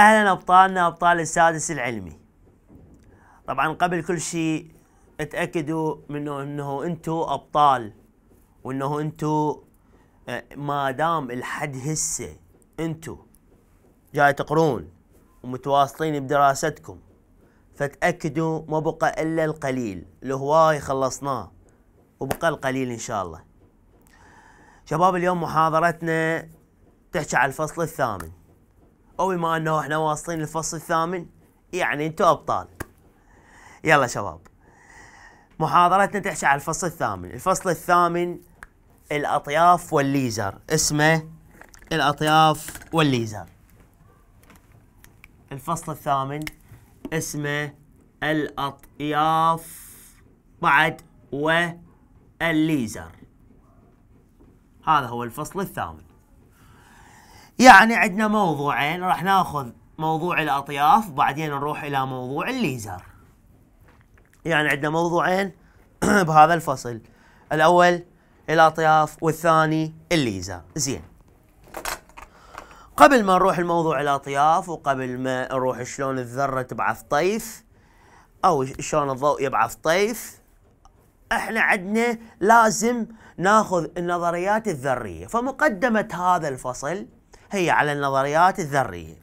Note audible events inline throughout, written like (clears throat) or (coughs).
أهلا أبطالنا أبطال السادس العلمي طبعا قبل كل شيء اتأكدوا منه أنه أنتم أبطال وأنه أنتم آه، ما دام الحد هسه أنتم جاي تقرون ومتواصلين بدراستكم فتأكدوا ما بقى إلا القليل الهواي خلصناه وبقى القليل إن شاء الله شباب اليوم محاضرتنا تحكي على الفصل الثامن وبما انه احنا واصلين الفصل الثامن يعني انتوا ابطال يلا شباب محاضرتنا تحشى على الفصل الثامن الفصل الثامن الاطياف والليزر اسمه الاطياف والليزر الفصل الثامن اسمه الاطياف بعد والليزر هذا هو الفصل الثامن يعني عندنا موضوعين راح ناخذ موضوع الاطياف وبعدين نروح الى موضوع الليزر يعني عندنا موضوعين (clears throat) بهذا الفصل الاول الاطياف والثاني الليزر زين قبل ما نروح الموضوع الاطياف وقبل ما نروح شلون الذره تبعث طيف او شلون الضوء يبعث طيف احنا عندنا لازم ناخذ النظريات الذريه فمقدمه هذا الفصل هي على النظريات الذرية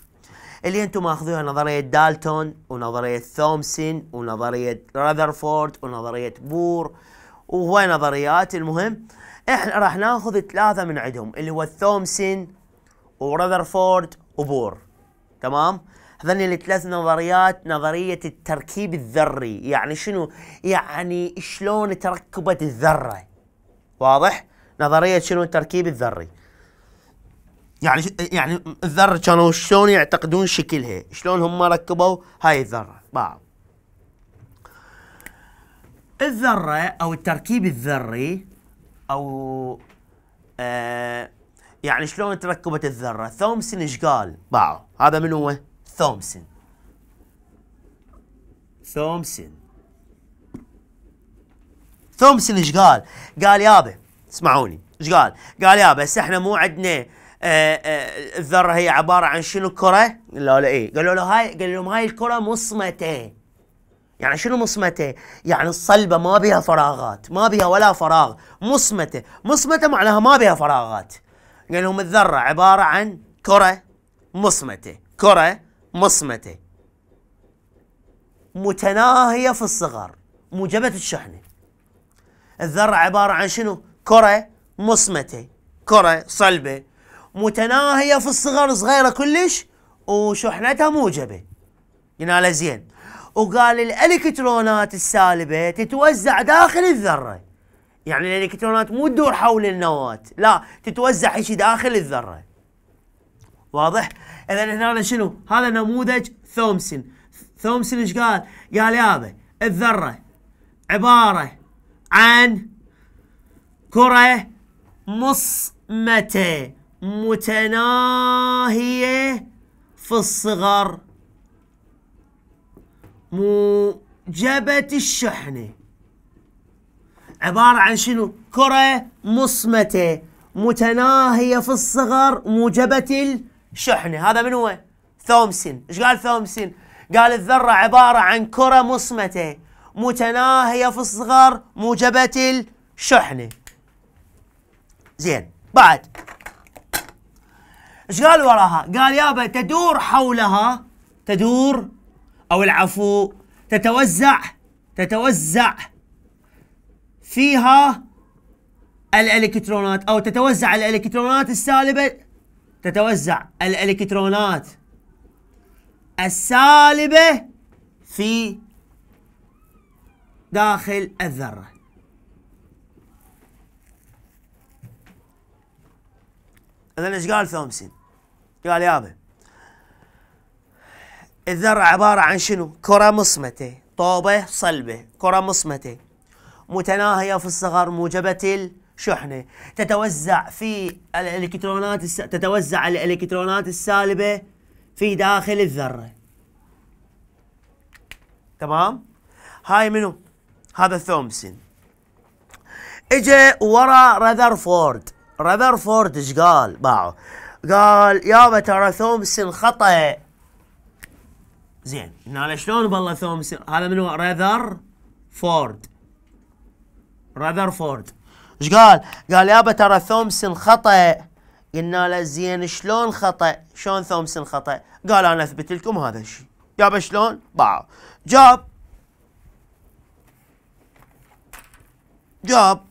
اللي انتم ماخذوها نظرية دالتون ونظرية ثومسون ونظرية راذرفورد ونظرية بور وهواي نظريات المهم احنا راح ناخذ ثلاثة من عندهم اللي هو ثومسون وراذرفورد وبور تمام هذني الثلاث نظريات نظرية التركيب الذري يعني شنو يعني شلون تركبت الذرة واضح نظرية شنو التركيب الذري يعني يعني الذره كانوا شلون يعتقدون شكلها شلون هم ركبوا هاي الذره بعض الذره او التركيب الذري او آه يعني شلون تركبت الذره ثومسن ايش قال باعوا هذا من هو ثومسن ثومسن ثومسن ايش قال قال يابا اسمعوني ايش قال قال يابا هسه احنا مو عندنا آه، آه، الذره هي عباره عن شنو كره؟ لا لا ايه قالوا له هاي قالوا لهم هاي الكره مصمته يعني شنو مصمته؟ يعني الصلبه ما بها فراغات، ما بها ولا فراغ، مصمته، مصمته معناها ما بها فراغات. قال لهم الذره عباره عن كره مصمته، كره مصمته. متناهيه في الصغر، موجبه الشحنه. الذره عباره عن شنو؟ كره مصمته، كره صلبه متناهيه في الصغر صغيره كلش وشحنتها موجبه قلنا زين وقال الالكترونات السالبه تتوزع داخل الذره يعني الالكترونات مو تدور حول النواه لا تتوزع هيك داخل الذره واضح اذا هنا شنو هذا نموذج ثومسن ثومسن ايش قال قال يابا الذره عباره عن كره مصمته متناهية في الصغر موجبة الشحنة عبارة عن شنو كرة مصمتة متناهية في الصغر موجبة الشحنة هذا من هو ثومسن ايش قال ثومسن قال الذرة عبارة عن كرة مصمتة متناهية في الصغر موجبة الشحنة زين بعد ايش قال وراها؟ قال يابا تدور حولها تدور او العفو تتوزع تتوزع فيها الالكترونات او تتوزع الالكترونات السالبه تتوزع الالكترونات السالبه في داخل الذره اذا ايش قال ثومسون قال يابا الذرة عبارة عن شنو كرة مصمتة طوبة صلبة كرة مصمتة متناهية في الصغر موجبة الشحنة تتوزع في الإلكترونات الس... تتوزع الإلكترونات السالبة في داخل الذرة تمام هاي منو هذا ثومسون اجى ورا راذرفورد راذرفورد ايش قال باعه قال يابا ترى ثومسن خطأ زين هنا شلون بالله ثومسن هذا من هو راذر فورد راذر فورد ايش قال؟ قال يابا ترى ثومسن خطأ قلنا له زين شلون خطأ؟ شلون ثومسن خطأ؟ قال انا اثبت لكم هذا الشيء يابا شلون؟ باعوا جاب جاب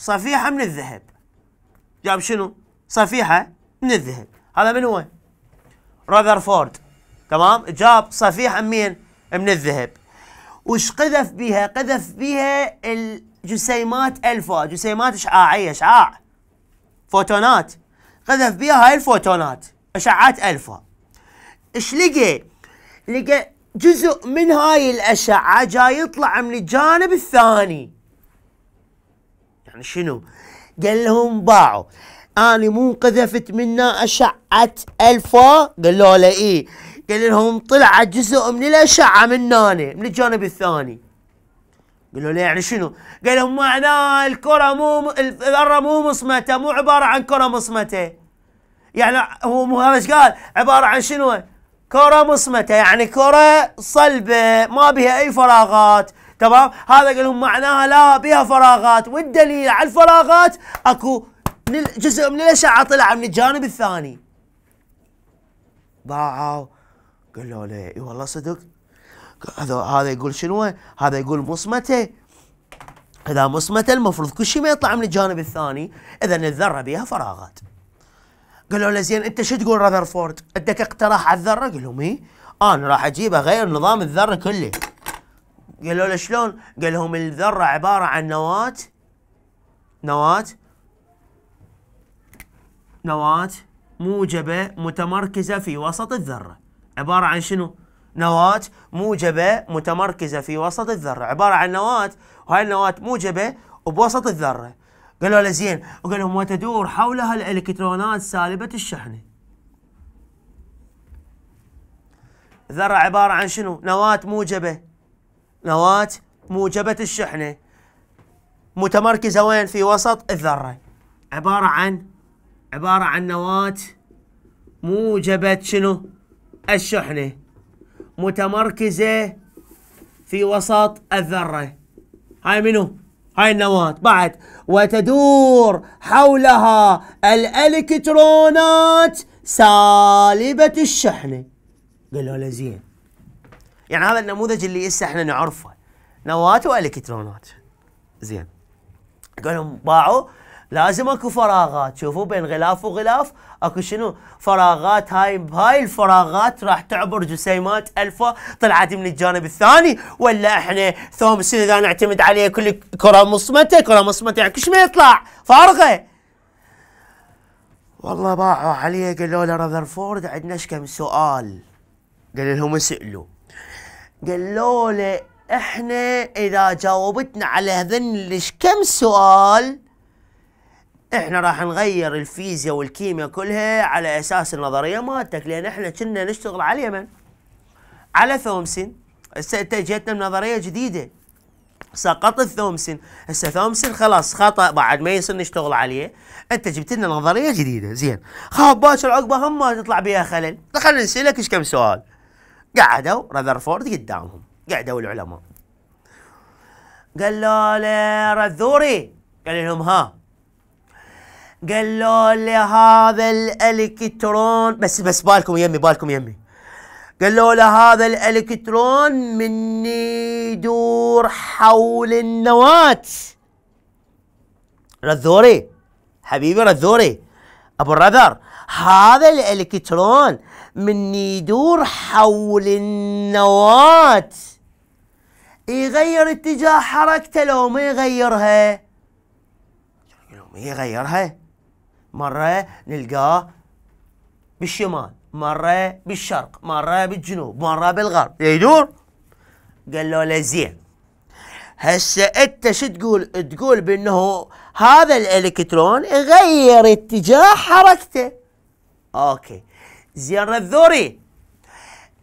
صفيحة من الذهب جاب شنو صفيحة من الذهب هذا من هو روذرفورد تمام جاب صفيحة من من الذهب وش قذف بها قذف بها الجسيمات الفا جسيمات اشعاعية اشعاع فوتونات قذف بها هاي الفوتونات اشعات الفا ايش لقى لقى جزء من هاي الاشعة جاي يطلع من الجانب الثاني يعني شنو قال لهم باعوا اني مو قذفت منا اشعه الفا قالوا له ايه قال لهم طلع جزء من الاشعه مناني من الجانب الثاني قالوا له يعني شنو؟ قال لهم معناه الكره مو الذره مو مصمته مو عباره عن كره مصمته يعني هو مو هذا قال عباره عن شنو؟ كره مصمته يعني كره صلبه ما بها اي فراغات تمام هذا قال لهم معناها لا بها فراغات والدليل على الفراغات اكو جزء من الاشعه طلع من الجانب الثاني باعوا قالوا له اي والله صدق هذا هذا يقول شنو هذا يقول مصمته اذا مصمته المفروض كل شيء ما يطلع من الجانب الثاني اذا الذره بها فراغات قالوا له زين انت شو تقول راذرفورد عندك اقتراح على الذره؟ قال لهم اي انا راح اجيب اغير نظام الذره كله قالوا له شلون؟ قال لهم الذرة عبارة عن نواة نواة نواة موجبة متمركزة في وسط الذرة عبارة عن شنو؟ نواة موجبة متمركزة في وسط الذرة عبارة عن نواة وهاي النواة موجبة وبوسط الذرة قالوا له زين وقال لهم وتدور حولها الإلكترونات سالبة الشحنة ذرة عبارة عن شنو؟ نواة موجبة نواة موجبة الشحنة متمركزة وين في وسط الذرة عبارة عن عبارة عن نواة موجبة شنو الشحنة متمركزة في وسط الذرة هاي منو هاي النواة بعد وتدور حولها الالكترونات سالبة الشحنة قالوا له زين يعني هذا النموذج اللي هسه احنا نعرفه نواة والكترونات زين قال لهم باعوا لازم اكو فراغات شوفوا بين غلاف وغلاف اكو شنو فراغات هاي بهاي الفراغات راح تعبر جسيمات الفا طلعت من الجانب الثاني ولا احنا ثوم السنه اذا نعتمد عليه كل كره مصمته كره مصمته يعني كش ما يطلع فارغه والله باعوا عليه قالوا له رذرفورد عندنا كم سؤال قال لهم اسالوا قالوا له احنا اذا جاوبتنا على هذن كم سؤال احنا راح نغير الفيزياء والكيمياء كلها على اساس النظريه مالتك لان احنا كنا نشتغل على اليمن على ثومسن هسه انت جيتنا بنظريه جديده سقط الثومسن هسه ثومسن خلاص خطا بعد ما يصير نشتغل عليه انت جبت لنا نظريه جديده زين خاب باكر عقبه هم ما تطلع بها خلل خلينا نسالك ايش كم سؤال قعدوا راذرفورد قدامهم قعدوا العلماء قالوا له رذوري قال لهم ها قالوا له هذا الالكترون بس بس بالكم يمي بالكم يمي قالوا له هذا الالكترون من يدور حول النواة رذوري حبيبي رذوري ابو الرذر هذا الالكترون من يدور حول النواة يغير اتجاه حركته لو ما يغيرها لو ما يغيرها مرة نلقاه بالشمال مرة بالشرق مرة بالجنوب مرة بالغرب يدور قال له لا زين هسه انت شو تقول تقول بانه هذا الالكترون يغير اتجاه حركته اوكي زين الذوري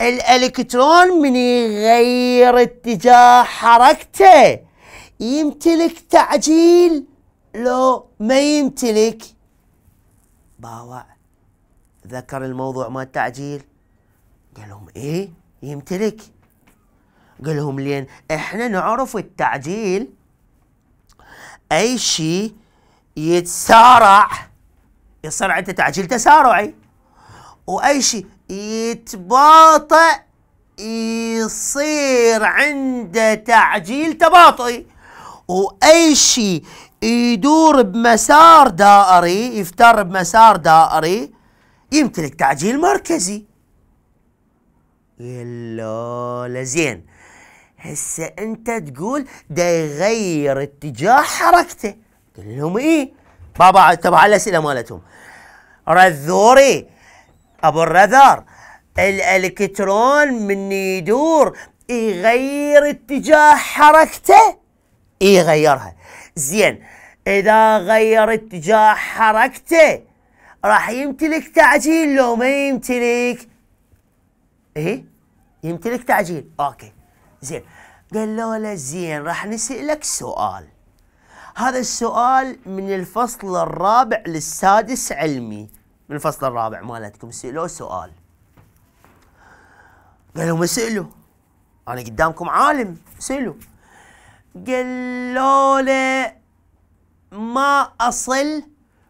الالكترون من يغير اتجاه حركته يمتلك تعجيل لو ما يمتلك باوع ذكر الموضوع ما التعجيل قال لهم ايه يمتلك قال لهم لين احنا نعرف التعجيل اي شيء يتسارع يصير عنده تعجيل تسارعي واي شيء يتباطئ يصير عنده تعجيل تباطئي واي شيء يدور بمسار دائري يفتر بمسار دائري يمتلك تعجيل مركزي يلا زين هسه انت تقول ده يغير اتجاه حركته قل لهم ايه بابا تبع الاسئله مالتهم رذوري ابو الرذر الالكترون من يدور يغير اتجاه حركته يغيرها زين اذا غير اتجاه حركته راح يمتلك تعجيل لو ما يمتلك ايه يمتلك تعجيل اوكي زين قال له لا زين راح نسألك سؤال هذا السؤال من الفصل الرابع للسادس علمي من الفصل الرابع مالتكم سألوه سؤال قال لهم اسألوا أنا قدامكم عالم اسألوا قالوا له ما أصل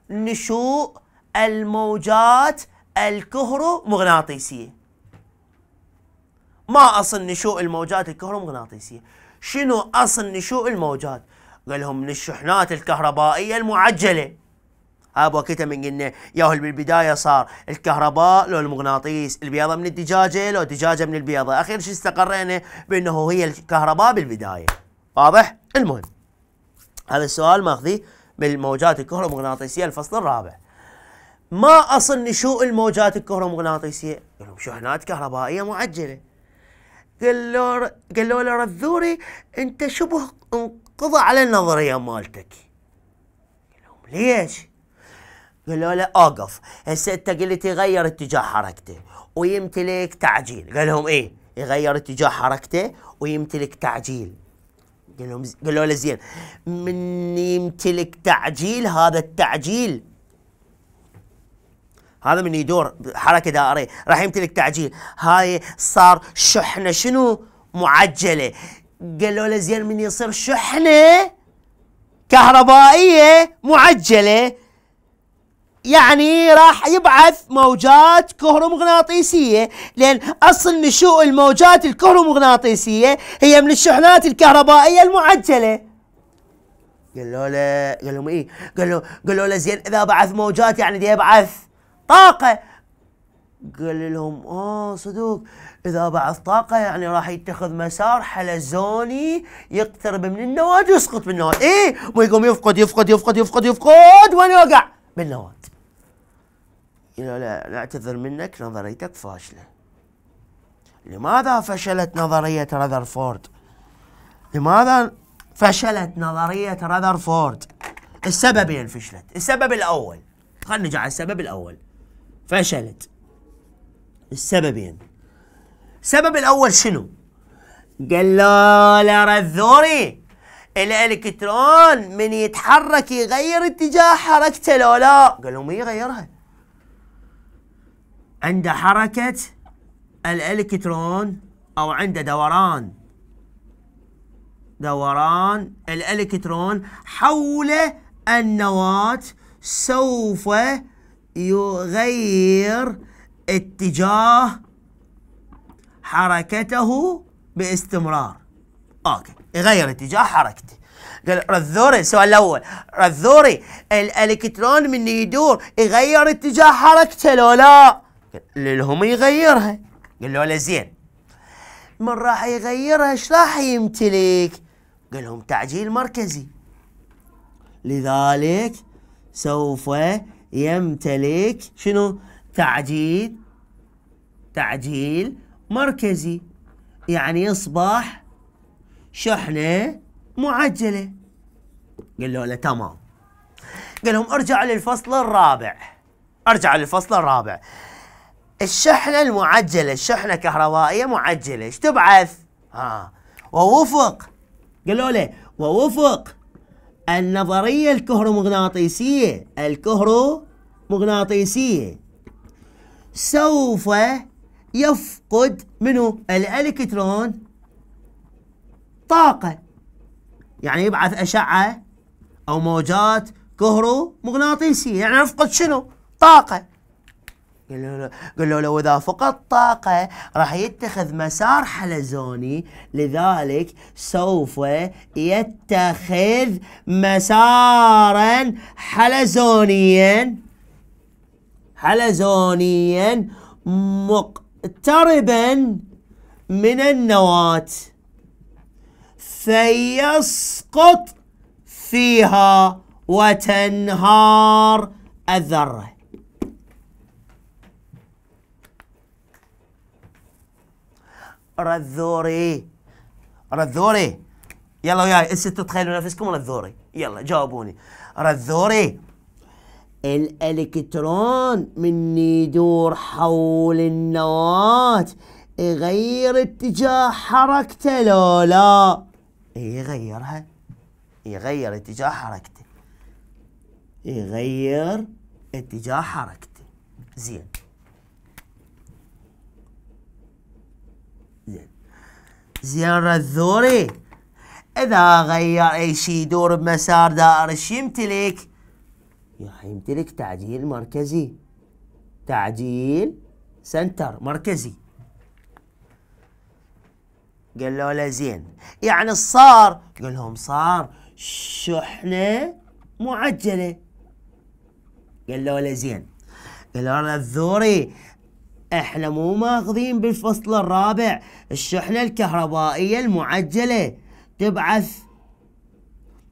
نشوء الموجات الكهرومغناطيسية ما أصل نشوء الموجات الكهرومغناطيسية شنو أصل نشوء الموجات قال لهم من الشحنات الكهربائية المعجلة هذا وقتها من قلنا يا بالبدايه صار الكهرباء لو المغناطيس البيضه من الدجاجه لو دجاجه من البيضه اخر شيء استقرينا بانه هي الكهرباء بالبدايه واضح المهم هذا السؤال ماخذي بالموجات الكهرومغناطيسيه الفصل الرابع ما اصل نشوء الموجات الكهرومغناطيسيه؟ قالوا شحنات كهربائيه معجله. قالوا قالوا له رذوري انت شبه انقضى على النظريه مالتك. قالوا ليش؟ قال له لا اوقف هسه قلت يغير اتجاه حركته ويمتلك تعجيل قال لهم ايه يغير اتجاه حركته ويمتلك تعجيل قال لهم قالوا له زين من يمتلك تعجيل هذا التعجيل هذا من يدور حركه دائريه راح يمتلك تعجيل هاي صار شحنه شنو معجله قالوا له زين من يصير شحنه كهربائيه معجله يعني راح يبعث موجات كهرومغناطيسية لأن أصل نشوء الموجات الكهرومغناطيسية هي من الشحنات الكهربائية المعجلة قالوا له قال لهم ايه قالوا قالوا له زين اذا بعث موجات يعني دي يبعث طاقه قال لهم اه صدوق اذا بعث طاقه يعني راح يتخذ مسار حلزوني يقترب من النواة ويسقط من النواة ايه ويقوم يفقد يفقد يفقد يفقد, يفقد وين يوقع بالنواد إذا لا نعتذر منك نظريتك فاشلة لماذا فشلت نظرية راذرفورد لماذا فشلت نظرية راذرفورد السببين فشلت السبب الأول خلينا نجي على السبب الأول فشلت السببين السبب الأول شنو قال له رذوري الالكترون من يتحرك يغير اتجاه حركته لو لا قال لهم يغيرها عند حركة الالكترون او عند دوران دوران الالكترون حول النواة سوف يغير اتجاه حركته باستمرار اوكي يغير اتجاه حركته قال رذوري السؤال الاول رذوري الالكترون من يدور يغير اتجاه حركته لو لا قال لهم يغيرها قال له لا زين من راح يغيرها ايش راح يمتلك قال لهم تعجيل مركزي لذلك سوف يمتلك شنو تعجيل تعجيل مركزي يعني يصبح شحنة معجلة قالوا له تمام قال لهم ارجع للفصل الرابع ارجع للفصل الرابع الشحنة المعجلة الشحنة كهربائية معجلة ايش تبعث؟ ها ووفق قالوا له ووفق النظرية الكهرومغناطيسية الكهرومغناطيسية سوف يفقد منه الالكترون طاقة يعني يبعث أشعة أو موجات كهرو مغناطيسية يعني نفقد شنو؟ طاقة قالوا له قالوا له اذا فقد طاقه راح يتخذ مسار حلزوني لذلك سوف يتخذ مسارا حلزونيا حلزونيا مقتربا من النواه فيسقط فيها وتنهار الذره رذوري رذوري يلا وياي هسه تتخيلوا نفسكم رذوري يلا جاوبوني رذوري الالكترون من يدور حول النواه يغير اتجاه حركته لو لا يغيرها يغير اتجاه حركته يغير اتجاه حركته زين زين زين الذوري اذا غير اي شيء يدور بمسار دائري ايش يمتلك؟ يمتلك تعجيل مركزي تعجيل سنتر مركزي قالوا له زين يعني صار قال لهم صار شحنة معجلة قالوا له زين قالوا له الذوري احنا مو ماخذين بالفصل الرابع الشحنة الكهربائية المعجلة تبعث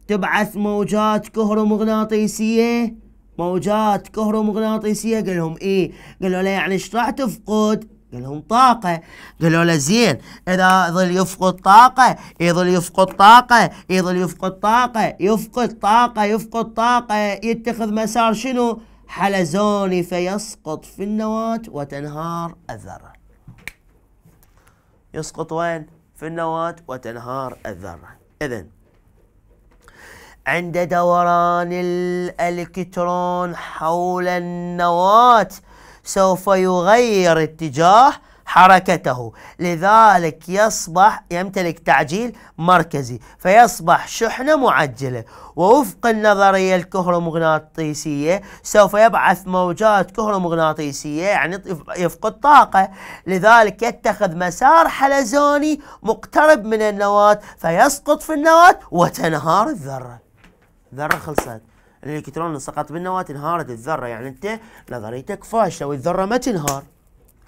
تبعث موجات كهرومغناطيسية موجات كهرومغناطيسية قال لهم ايه قالوا له يعني ايش راح تفقد لهم طاقة قالوا له زين إذا ظل يفقد طاقة يظل يفقد طاقة يظل يفقد طاقة يفقد طاقة يفقد طاقة يتخذ مسار شنو حلزوني فيسقط في النواة وتنهار الذرة يسقط وين في النواة وتنهار الذرة إذن عند دوران الإلكترون حول النواة سوف يغير اتجاه حركته لذلك يصبح يمتلك تعجيل مركزي فيصبح شحنة معجلة ووفق النظرية الكهرومغناطيسية سوف يبعث موجات كهرومغناطيسية يعني يفقد طاقة لذلك يتخذ مسار حلزوني مقترب من النواة فيسقط في النواة وتنهار الذرة ذرة خلصت الالكترون سقط بالنواة انهارت الذرة يعني انت نظريتك فاشلة والذرة ما تنهار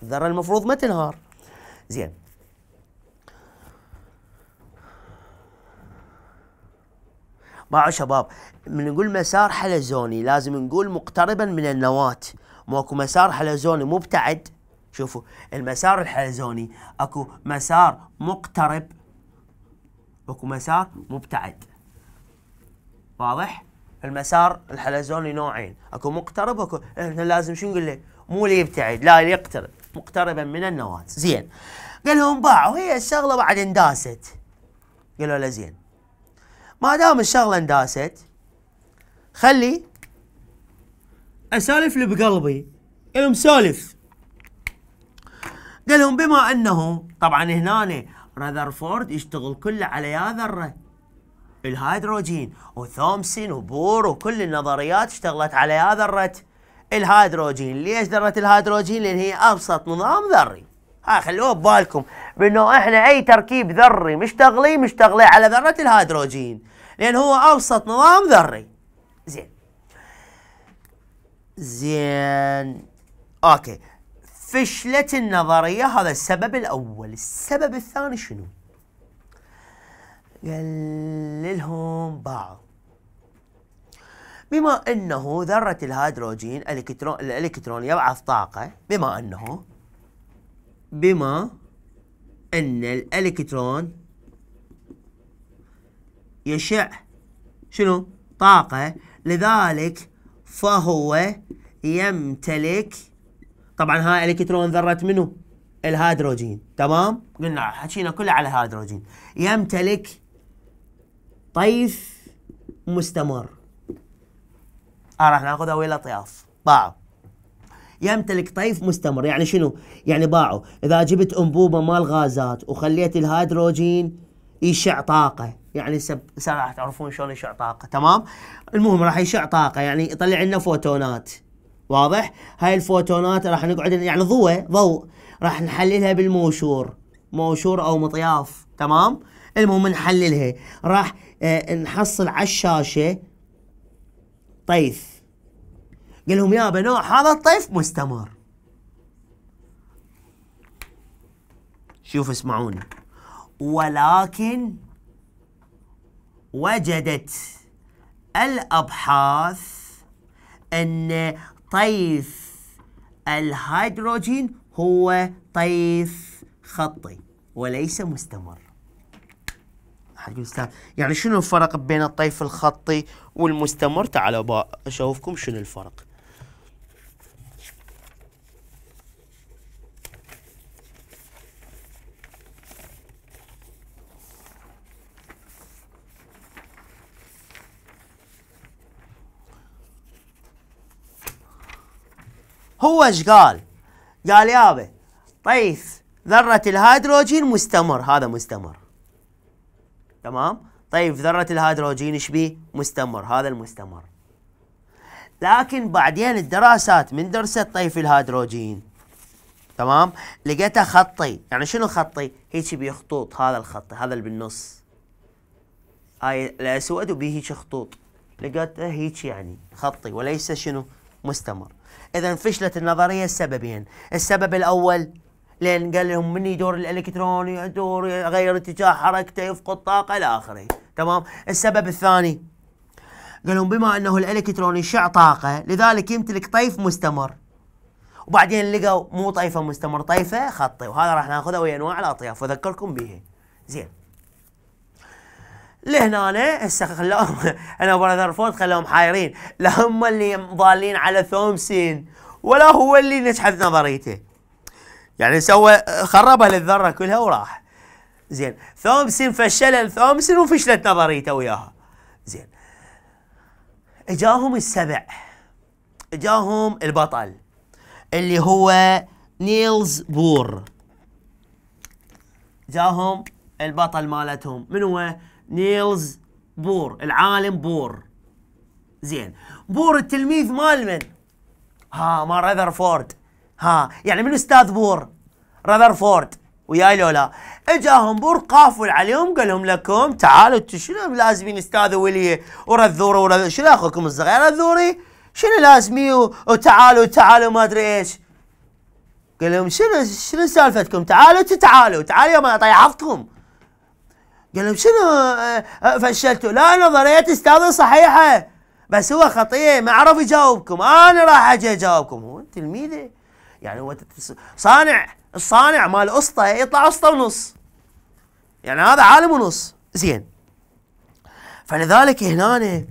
الذرة المفروض ما تنهار زين باعوا شباب من نقول مسار حلزوني لازم نقول مقتربا من النواة ماكو مسار حلزوني مبتعد شوفوا المسار الحلزوني اكو مسار مقترب اكو مسار مبتعد واضح المسار الحلزوني نوعين اكو مقترب اكو إيه، احنا لازم شو نقول له مو اللي يبتعد لا اللي يقترب مقتربا من النواة زين قال لهم باعوا هي الشغله بعد انداست قالوا له زين ما دام الشغله انداست خلي اسالف اللي بقلبي قال لهم سالف قال لهم بما انه طبعا هنا رذرفورد يشتغل كله على يا ذره الهيدروجين وثومسون وبور وكل النظريات اشتغلت يا ذرة الهيدروجين ليش ذرة الهيدروجين لأن هي أبسط نظام ذري ها خلوه ببالكم بأنه إحنا أي تركيب ذري مشتغلين مشتغلين على ذرة الهيدروجين لأن هو أبسط نظام ذري زين زين أوكي فشلت النظرية هذا السبب الأول السبب الثاني شنو يقللهم بعض بما انه ذره الهيدروجين الالكترون الالكترون يبعث طاقه بما انه بما ان الالكترون يشع شنو طاقه لذلك فهو يمتلك طبعا هاي الكترون ذره منو الهيدروجين تمام قلنا حكينا كله على الهيدروجين يمتلك طيف مستمر اه راح ناخذها ويا الاطياف باعه يمتلك طيف مستمر يعني شنو يعني باعوا اذا جبت انبوبه مال غازات وخليت الهيدروجين يشع طاقه يعني سب... راح تعرفون شلون يشع طاقه تمام المهم راح يشع طاقه يعني يطلع لنا فوتونات واضح هاي الفوتونات راح نقعد يعني ضوء ضوء راح نحللها بالموشور موشور او مطياف تمام المهم نحللها راح آه، نحصل على الشاشه طيف قال لهم يا بنو هذا الطيف مستمر شوفوا اسمعوني ولكن وجدت الابحاث ان طيف الهيدروجين هو طيف خطي وليس مستمر حق الاستاذ يعني شنو الفرق بين الطيف الخطي والمستمر تعالوا أشوفكم شنو الفرق هو ايش قال؟ قال يابا طيف ذرة الهيدروجين مستمر هذا مستمر تمام طيب ذرة الهيدروجين ايش بيه مستمر هذا المستمر لكن بعدين الدراسات من درست طيف الهيدروجين تمام لقيتها خطي يعني شنو خطي هيك بخطوط هذا الخط هذا اللي بالنص هاي الاسود وبيه هيك خطوط لقيتها هيك يعني خطي وليس شنو مستمر اذا فشلت النظريه السببين السبب الاول لين قال لهم مني دور الالكتروني دور غير اتجاه حركته يفقد طاقه الى اخره تمام السبب الثاني لهم بما انه الالكتروني شع طاقه لذلك يمتلك طيف مستمر وبعدين لقوا مو طيفه مستمر طيفه خطي وهذا راح ناخذه ويا انواع الاطياف واذكركم به زين لهنا هسه خلاهم (laughs) انا براذر فورد خلاهم حايرين لا هم اللي ضالين على ثومسين ولا هو اللي نجحت نظريته يعني سوى خربها للذره كلها وراح زين ثومسن فشل ثومسن وفشلت نظريته وياها زين اجاهم السبع اجاهم البطل اللي هو نيلز بور جاهم البطل مالتهم من هو نيلز بور العالم بور زين بور التلميذ مال من ها مال رذرفورد ها يعني من استاذ بور رذرفورد وياي لولا اجاهم بور قافل عليهم قال لهم لكم تعالوا شنو لازمين استاذ ولي ورذور ورذ شنو اخوكم الصغير رذوري شنو لازمي وتعالوا تعالوا ما ادري ايش قال لهم شنو شنو سالفتكم تعالوا تعالوا تعالوا ما طيحتكم قال لهم شنو آه، آه، فشلتوا لا نظريه استاذ صحيحه بس هو خطيه ما عرف يجاوبكم انا راح اجي اجاوبكم هو تلميذه يعني هو صانع الصانع مال اسطى يطلع اسطى ونص يعني هذا عالم ونص زين فلذلك هنا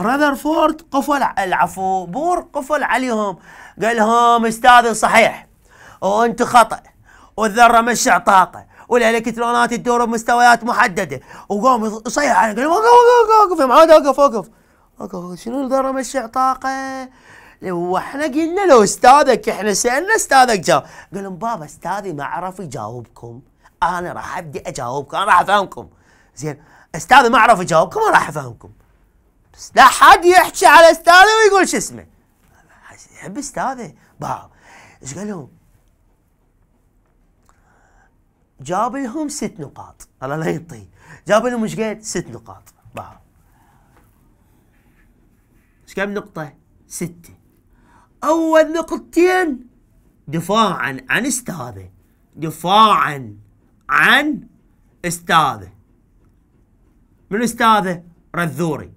رذرفورد قفل العفو بور قفل عليهم قال لهم استاذي صحيح وانت خطأ والذره مش عطاطه والالكترونات تدور بمستويات محدده وقام يصيح عليهم قال وقف وقف اوقف اوقف وقف وقف وقف شنو الذره مش طاقه واحنا قلنا له استاذك احنا سالنا استاذك جاوب قال لهم بابا استاذي ما عرف يجاوبكم انا راح ابدي اجاوبكم انا راح افهمكم زين استاذي ما عرف يجاوبكم انا راح افهمكم بس لا حد يحكي على استاذه ويقول شو اسمه يحب استاذه بابا ايش قال لهم؟ جاب لهم ست نقاط الله لا ينطيه جاب لهم ايش قال؟ ست نقاط بابا ايش كم نقطة؟ ستة اول نقطتين دفاعا عن استاذه دفاعا عن استاذه من استاذه رذوري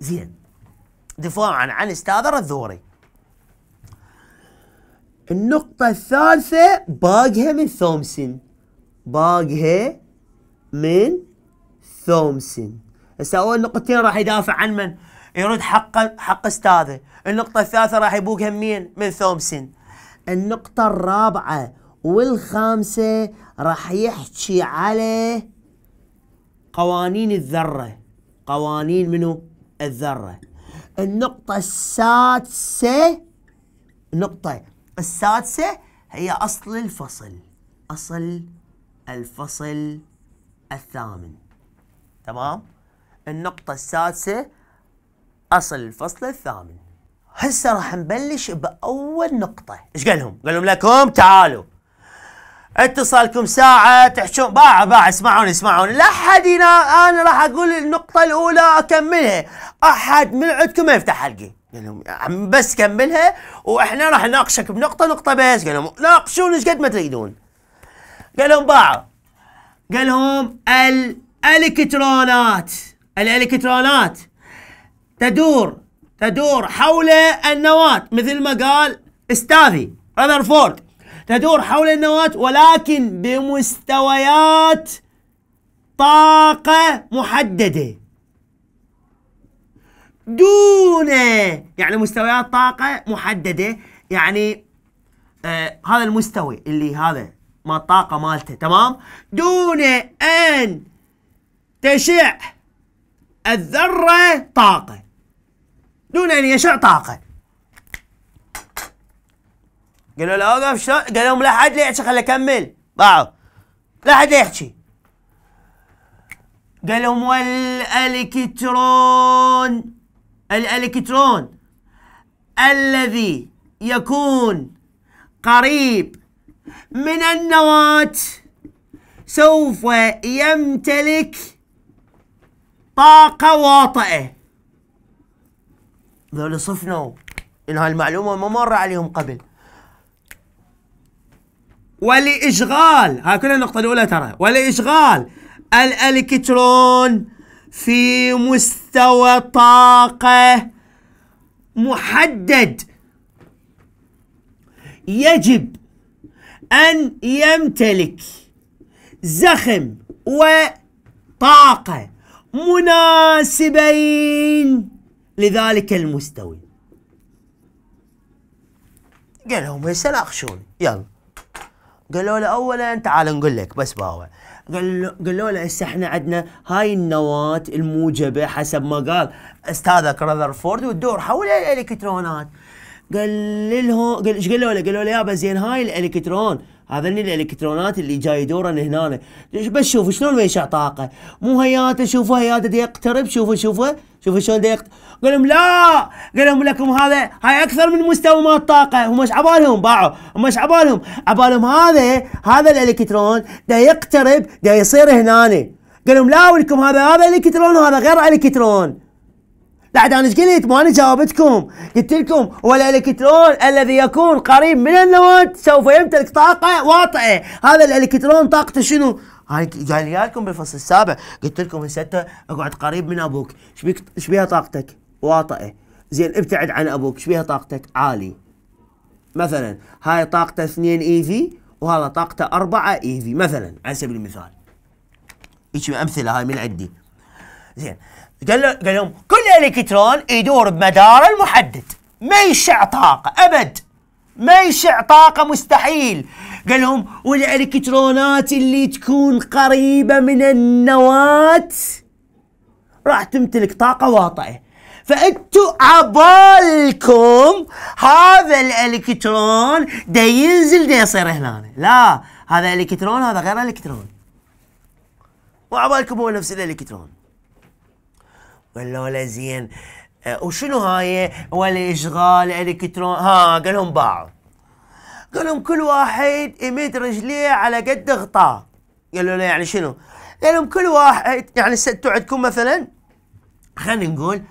زين دفاعا عن استاذه رذوري النقطة الثالثة باقها من ثومسن باقها من ثومسن هسه اول نقطتين راح يدافع عن من؟ يرد حق حق استاذه النقطة الثالثة راح يبوقها مين؟ من ثومسن النقطة الرابعة والخامسة راح يحكي على قوانين الذرة قوانين منو؟ الذرة النقطة السادسة النقطة السادسة هي أصل الفصل أصل الفصل الثامن تمام النقطة السادسة أصل الفصل الثامن هسه راح نبلش باول نقطه ايش قال لهم قال لهم لكم تعالوا اتصالكم ساعة تحشون باع باع اسمعوني اسمعوني لا احد انا راح اقول النقطة الأولى اكملها احد من عندكم ما يفتح حلقي قال لهم عم بس كملها واحنا راح نناقشك بنقطة نقطة بس قال لهم ناقشوني ايش قد ما تريدون قال لهم باعوا قال لهم الالكترونات الالكترونات تدور تدور حول النواة مثل ما قال استاذي رذرفورد تدور حول النواة ولكن بمستويات طاقة محددة دون يعني مستويات طاقة محددة يعني آه هذا المستوي اللي هذا ما الطاقة مالته تمام دون أن تشع الذرة طاقة دون ان يشع طاقه قالوا له اوقف شلون قال لهم لا حد يحكي خليني اكمل بعض لا حد يحكي قال لهم والالكترون الالكترون الذي يكون قريب من النواة سوف يمتلك طاقة واطئة ذول صفنوا ان هاي المعلومه ما مر عليهم قبل ولاشغال هاي كلها النقطه الاولى ترى ولاشغال الالكترون في مستوى طاقه محدد يجب ان يمتلك زخم وطاقه مناسبين لذلك المستوي قال لهم هسه ناقشون يلا قالوا له اولا تعال نقول لك بس باوع قالوا له هسه احنا عندنا هاي النواه الموجبه حسب ما قال استاذك رذرفورد والدور حولها الالكترونات قال لهم قال ايش قالوا له؟ قالوا له يابا زين هاي الالكترون هذني الالكترونات اللي جاي يدورن هنا بس شوف شلون يشع طاقه مو هياته شوفوا هياته دي يقترب شوفوا شوفوا شوفوا شلون دي قال لا قال لكم هذا هاي اكثر من مستوى مال الطاقه هم ايش عبالهم باعوا هم ايش عبالهم عبالهم هذا هذا الالكترون دا يقترب دا يصير هنا قال لا ولكم هذا هذا الكترون وهذا غير الكترون بعد انا ايش قلت؟ ماني انا جاوبتكم، قلت لكم والالكترون الذي يكون قريب من النواة سوف يمتلك طاقة واطئة، هذا الالكترون طاقته شنو؟ هاي قايل لكم بالفصل السابع، قلت لكم هسه اقعد قريب من ابوك، ايش بيك ايش بيها طاقتك؟ واطئة، زين ابتعد عن ابوك، ايش بيها طاقتك؟ عالي. مثلا هاي طاقته 2 اي في وهذا طاقته 4 اي في مثلا على سبيل المثال. هيك امثله هاي من عندي. زين قال قال لهم الإلكترون يدور بمدار المحدد ما يشع طاقة أبد ما يشع طاقة مستحيل قال لهم والإلكترونات اللي تكون قريبة من النواة راح تمتلك طاقة واطئة فأنتوا عبالكم هذا الإلكترون دا ينزل دا يصير هنا لا هذا إلكترون هذا غير إلكترون وعبالكم هو نفس الإلكترون قال له لا زين أه وشنو هاي ولا اشغال الكترون ها قال لهم باعوا قال لهم كل واحد يمد رجليه على قد غطاء قال له يعني شنو قال لهم كل واحد يعني انتوا عندكم مثلا خلينا نقول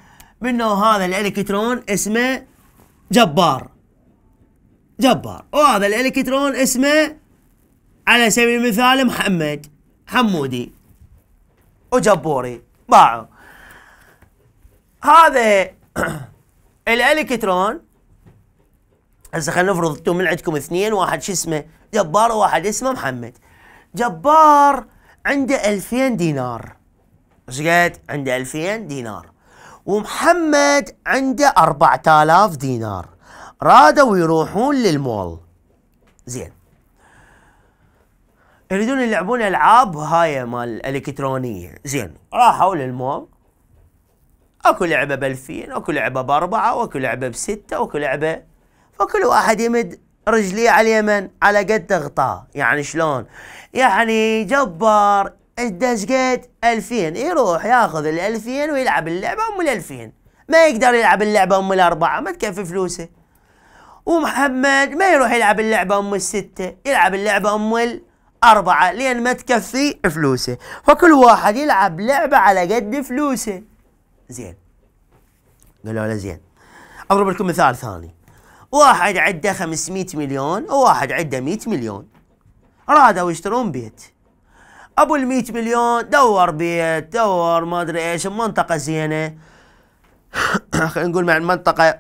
منه هذا الالكترون اسمه جبار جبار وهذا الالكترون اسمه على سبيل المثال محمد حمودي وجبوري باعوا هذا (clears throat) الالكترون هسه خلينا نفرض انتم من عندكم اثنين واحد شو اسمه جبار وواحد اسمه محمد جبار عنده 2000 دينار ايش قد عنده 2000 دينار ومحمد عنده 4000 دينار رادوا يروحون للمول زين يريدون يلعبون العاب هاي مال الالكترونيه زين راحوا للمول اكو لعبه بألفين اكو لعبه باربعه واكو لعبه بسته واكو لعبه فكل واحد يمد رجليه على اليمن على قد غطاه يعني شلون يعني جبار قد 2000 يروح ياخذ ال 2000 ويلعب اللعبه ام ال 2000 ما يقدر يلعب اللعبه ام الاربعه ما تكفي فلوسه ومحمد ما يروح يلعب اللعبه ام السته يلعب اللعبه ام الاربعه لان ما تكفي فلوسه فكل واحد يلعب لعبه على قد فلوسه زين قالوا له زين اضرب لكم مثال ثاني واحد عنده 500 مليون وواحد عنده 100 مليون رادوا يشترون بيت ابو ال 100 مليون دور بيت دور ما ادري ايش منطقه زينه (coughs) خلينا نقول مع المنطقه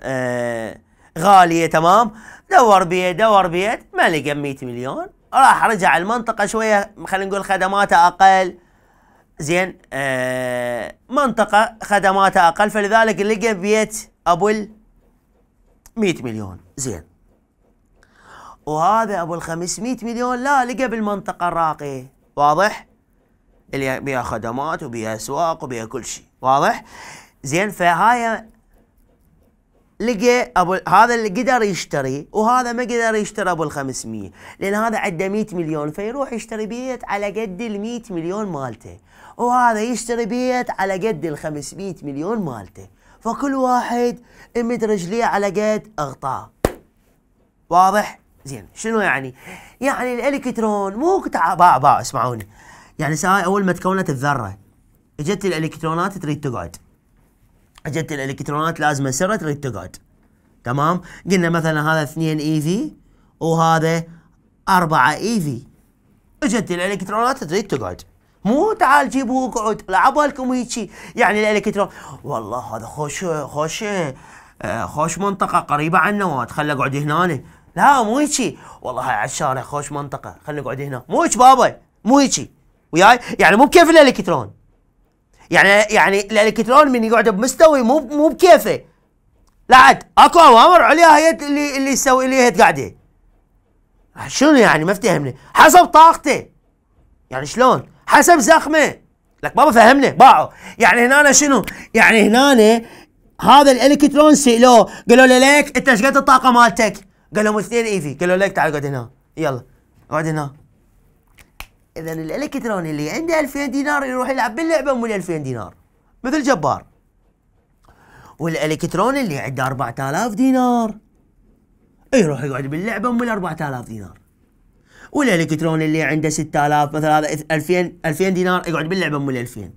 آه غاليه تمام دور بيت دور بيت ما لقى 100 مليون راح رجع المنطقه شويه خلينا نقول خدماته اقل زين آه منطقة خدماتها أقل فلذلك لقى بيت أبو ال 100 مليون زين وهذا أبو ال 500 مليون لا لقى بالمنطقة الراقية واضح اللي بيها خدمات وبيها أسواق وبيها كل شيء واضح زين فهاي لقى ابو هذا اللي قدر يشتري وهذا ما قدر يشتري ابو ال 500 لان هذا عنده 100 مليون فيروح يشتري بيت على قد ال 100 مليون مالته وهذا يشتري بيت على قد ال 500 مليون مالته فكل واحد يمد رجليه على قد اغطاه واضح زين شنو يعني يعني الالكترون مو قطع باع باع اسمعوني يعني سواء اول ما تكونت الذره اجت الالكترونات تريد تقعد اجت الالكترونات لازم سره تريد تقعد تمام قلنا مثلا هذا 2 اي في وهذا 4 اي في اجت الالكترونات تريد تقعد مو تعال جيبوا اقعد لا عبالكم هيجي يعني الالكترون والله هذا خوش خوش آه، خوش منطقه قريبه عنا خل اقعد هنا لا مو هيجي والله على الشارع خوش منطقه خلنا نقعد هنا مو هيك بابا مو هيجي وياي يعني مو بكيف الالكترون يعني يعني الالكترون من يقعد بمستوي مو مو بكيفه لا عاد اكو اوامر عليا هي اللي اللي يسوي اللي هي قاعده شنو يعني ما افتهمني حسب طاقته يعني شلون حسب زخمه لك بابا فهمني باعوا يعني هنا شنو يعني هنا هذا الالكترون سالوه قالوا له ليك انت ايش قد الطاقه مالتك قال لهم اثنين ايفي قالوا ليك تعال اقعد هنا يلا اقعد هنا اذا الالكترون اللي عنده 2000 دينار يروح يلعب باللعبه مو 2000 دينار مثل جبار والالكترون اللي عنده 4000 دينار إيه، يروح يقعد باللعبه مو 4000 دينار والالكترون اللي عنده 6000 مثلا هذا 2000 2000 دينار يقعد باللعبه ال 2000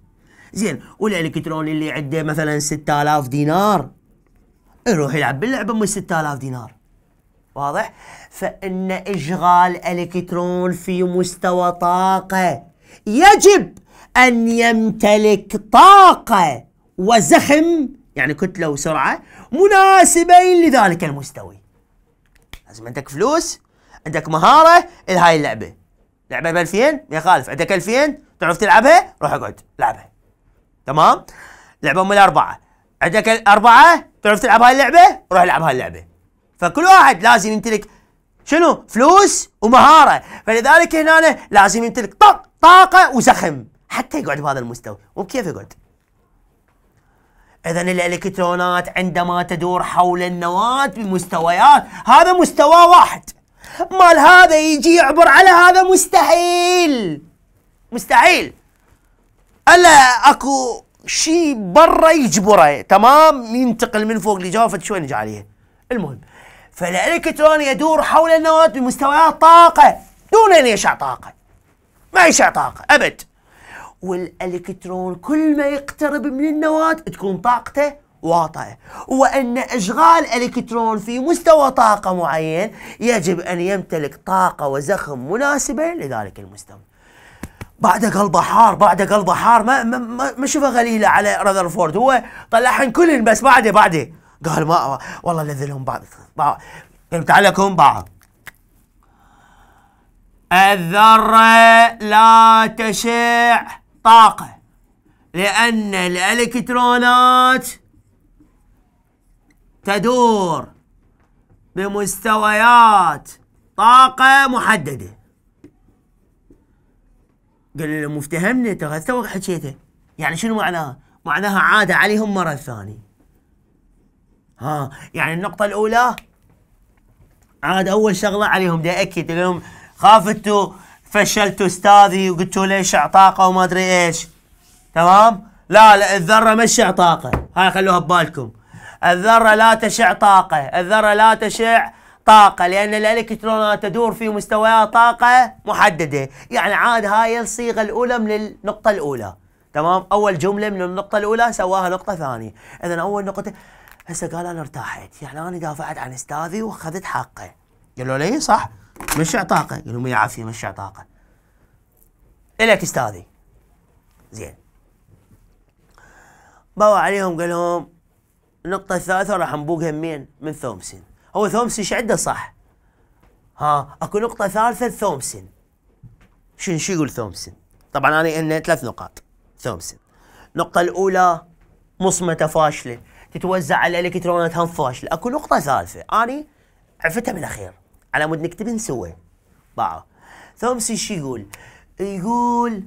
زين والالكترون اللي عنده مثلا 6000 دينار يروح يلعب باللعبه مو 6000 دينار واضح فان اشغال الكترون في مستوى طاقه يجب ان يمتلك طاقه وزخم يعني كتله وسرعه مناسبين لذلك المستوي لازم عندك فلوس عندك مهاره لهاي اللعبه لعبه ب 2000 ما يخالف عندك 2000 تعرف تلعبها روح اقعد لعبها تمام لعبه من الاربعه عندك اربعه تعرف تلعب هاي اللعبه روح العب هاي اللعبه فكل واحد لازم يمتلك شنو فلوس ومهاره فلذلك هنا لازم يمتلك طاق طاقه وزخم حتى يقعد بهذا المستوى وكيف يقعد اذا الالكترونات عندما تدور حول النواه بمستويات هذا مستوى واحد مال هذا يجي يعبر على هذا مستحيل مستحيل الا اكو شيء برا يجبره تمام ينتقل من فوق لجوفة شوي نجي عليه المهم فالالكترون يدور حول النواة بمستويات طاقة دون ان يشع طاقة ما يشع طاقة ابد والالكترون كل ما يقترب من النواة تكون طاقته واطئة وأن إشغال إلكترون في مستوى طاقة معين يجب أن يمتلك طاقة وزخم مناسبة لذلك المستوى بعد قلبه حار بعد قلبه حار ما ما, ما شوفه غليله على رذرفورد هو طلعهن كلن بس بعده بعده قال ما والله لذلهم بعض بعض فهمت عليكم بعض الذرة لا تشع طاقة لأن الإلكترونات تدور بمستويات طاقة محددة قال له مو افتهمني ترى تو حكيته يعني شنو معناها؟ معناها عاد عليهم مرة ثانية ها يعني النقطة الأولى عاد أول شغلة عليهم دا أكد لهم خافتوا فشلتوا استاذي وقلتوا ليش شع طاقة وما أدري إيش تمام؟ لا لا الذرة مش شع طاقة هاي خلوها ببالكم الذرة لا تشع طاقة الذرة لا تشع طاقة لأن الإلكترونات تدور في مستويات طاقة محددة يعني عاد هاي الصيغة الأولى من النقطة الأولى تمام أول جملة من النقطة الأولى سواها نقطة ثانية إذا أول نقطة هسه قال أنا ارتاحت يعني أنا دافعت عن أستاذي وأخذت حقه قالوا لي إيه، صح مش طاقة قالوا مي عافية مش طاقة إلك أستاذي زين بوا عليهم قال لهم النقطة الثالثة راح نبوق همين من ثومسن هو ثومسن ايش عنده صح ها اكو نقطة ثالثة ثومسن شنو شو يقول ثومسن طبعا انا ان ثلاث نقاط ثومسن النقطة الأولى مصمتة فاشلة تتوزع على الإلكترونات هم فاشلة اكو نقطة ثالثة أنا عرفتها بالأخير على مود نكتب نسوي باعه ثومسن شو يقول؟ يقول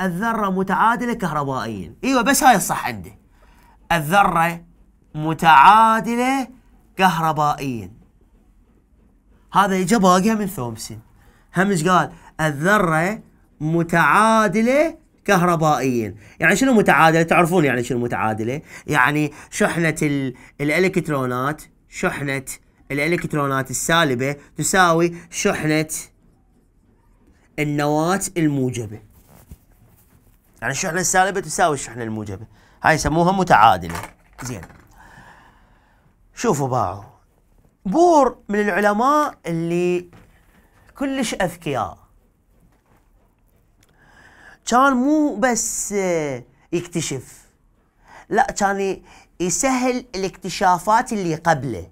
الذرة متعادلة كهربائيا ايوه بس هاي الصح عندي الذرة متعادلة كهربائيا هذا إجا باقيها من ثومسون همش قال الذرة متعادلة كهربائيا يعني شنو متعادلة تعرفون يعني شنو متعادلة يعني شحنة الإلكترونات شحنة الإلكترونات السالبة تساوي شحنة النواة الموجبة يعني الشحنة السالبة تساوي الشحنة الموجبة هاي يسموها متعادلة زين شوفوا باعوا بور من العلماء اللي كلش اذكياء كان مو بس يكتشف لا كان يسهل الاكتشافات اللي قبله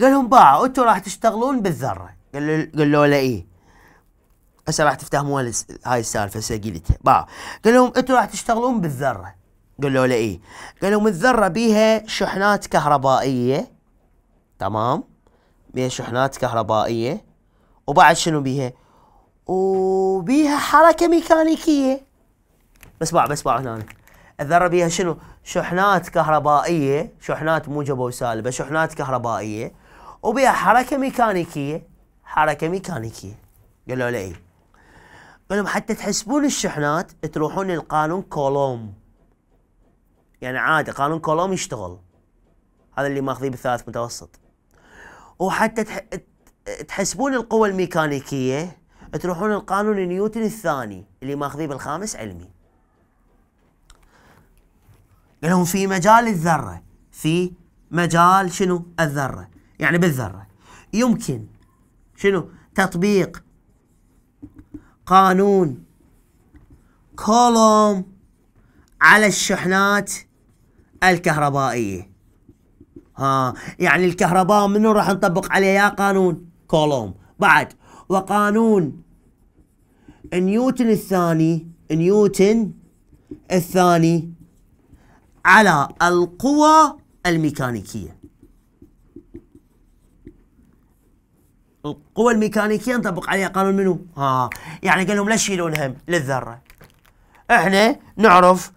قال لهم باعوا انتم راح تشتغلون بالذره قال له له ايه هسه راح تفتهمون هاي السالفه هسه قلتها باعوا قال لهم انتم راح تشتغلون بالذره قالوا له ايه قال لهم الذره بيها شحنات كهربائيه تمام بيها شحنات كهربائيه وبعد شنو بيها وبيها حركه ميكانيكيه بس بس باع هنا الذره بيها شنو شحنات كهربائيه شحنات موجبه وسالبه شحنات كهربائيه وبيها حركه ميكانيكيه حركه ميكانيكيه قالوا له ايه قال لهم حتى تحسبون الشحنات تروحون للقانون كولوم يعني عادي قانون كولوم يشتغل هذا اللي ماخذيه بالثالث متوسط وحتى تح... تحسبون القوة الميكانيكية تروحون القانون نيوتن الثاني اللي ماخذيه بالخامس علمي قالهم في مجال الذرة في مجال شنو الذرة يعني بالذرة يمكن شنو تطبيق قانون كولوم على الشحنات الكهربائية ها يعني الكهرباء منو راح نطبق عليه يا قانون كولوم بعد وقانون نيوتن الثاني نيوتن الثاني على القوى الميكانيكية القوى الميكانيكية نطبق عليها قانون منو؟ ها يعني قال لهم لا تشيلون هم للذرة احنا نعرف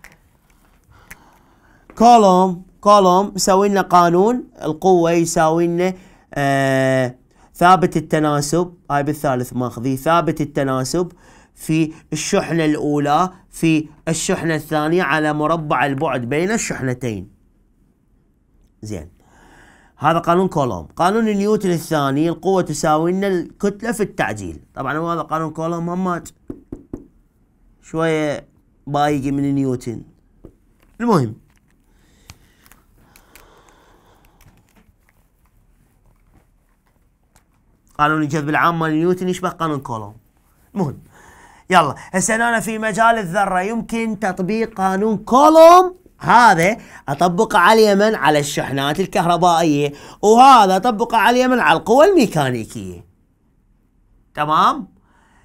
كولوم كولوم مسوي لنا قانون القوه يساوي لنا آه ثابت التناسب هاي بالثالث ماخذي ثابت التناسب في الشحنة الأولى في الشحنة الثانية على مربع البعد بين الشحنتين زين هذا قانون كولوم قانون نيوتن الثاني القوة تساوي لنا الكتلة في التعجيل طبعا هو هذا قانون كولوم همات شوية بايقي من نيوتن المهم قانون الجذب العام مال نيوتن يشبه قانون كولوم المهم يلا هسه انا في مجال الذره يمكن تطبيق قانون كولوم هذا اطبقه على اليمن على الشحنات الكهربائيه وهذا اطبقه على اليمن على القوى الميكانيكيه تمام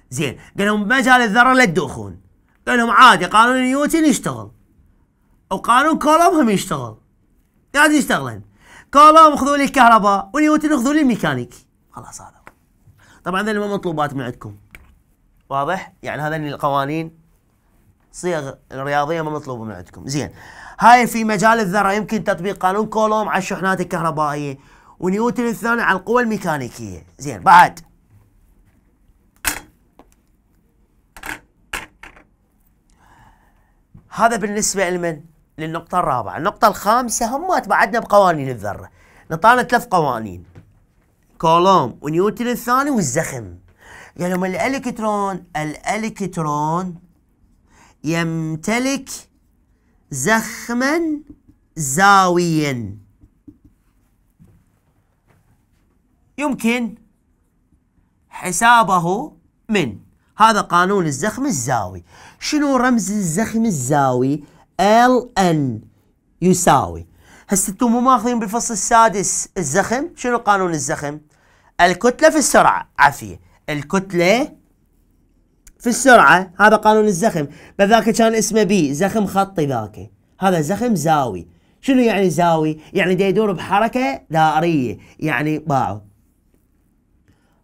زين قال لهم بمجال الذره لا تدوخون قال لهم عادي قانون نيوتن يشتغل وقانون كولوم هم يشتغل قاعد يشتغلن كولوم خذوا لي الكهرباء ونيوتن خذوا لي الميكانيكي خلاص هذا طبعا هذول ما مطلوبات من عندكم واضح يعني هذول القوانين صيغ رياضيه ما مطلوبه من عندكم زين هاي في مجال الذره يمكن تطبيق قانون كولوم على الشحنات الكهربائيه ونيوتن الثاني على القوى الميكانيكيه زين بعد هذا بالنسبه لمن للنقطه الرابعه النقطه الخامسه هم بعدنا بقوانين الذره نطانا ثلاث قوانين كولوم ونيوتن الثاني والزخم قالوا الالكترون الالكترون يمتلك زخما زاويا يمكن حسابه من هذا قانون الزخم الزاوي شنو رمز الزخم الزاوي ال ان يساوي هسه انتم مو ماخذين بالفصل السادس الزخم شنو قانون الزخم الكتلة في السرعة عافية الكتلة في السرعة هذا قانون الزخم بذاك كان اسمه بي زخم خطي ذاك هذا زخم زاوي شنو يعني زاوي يعني دا يدور بحركة دائرية يعني باعه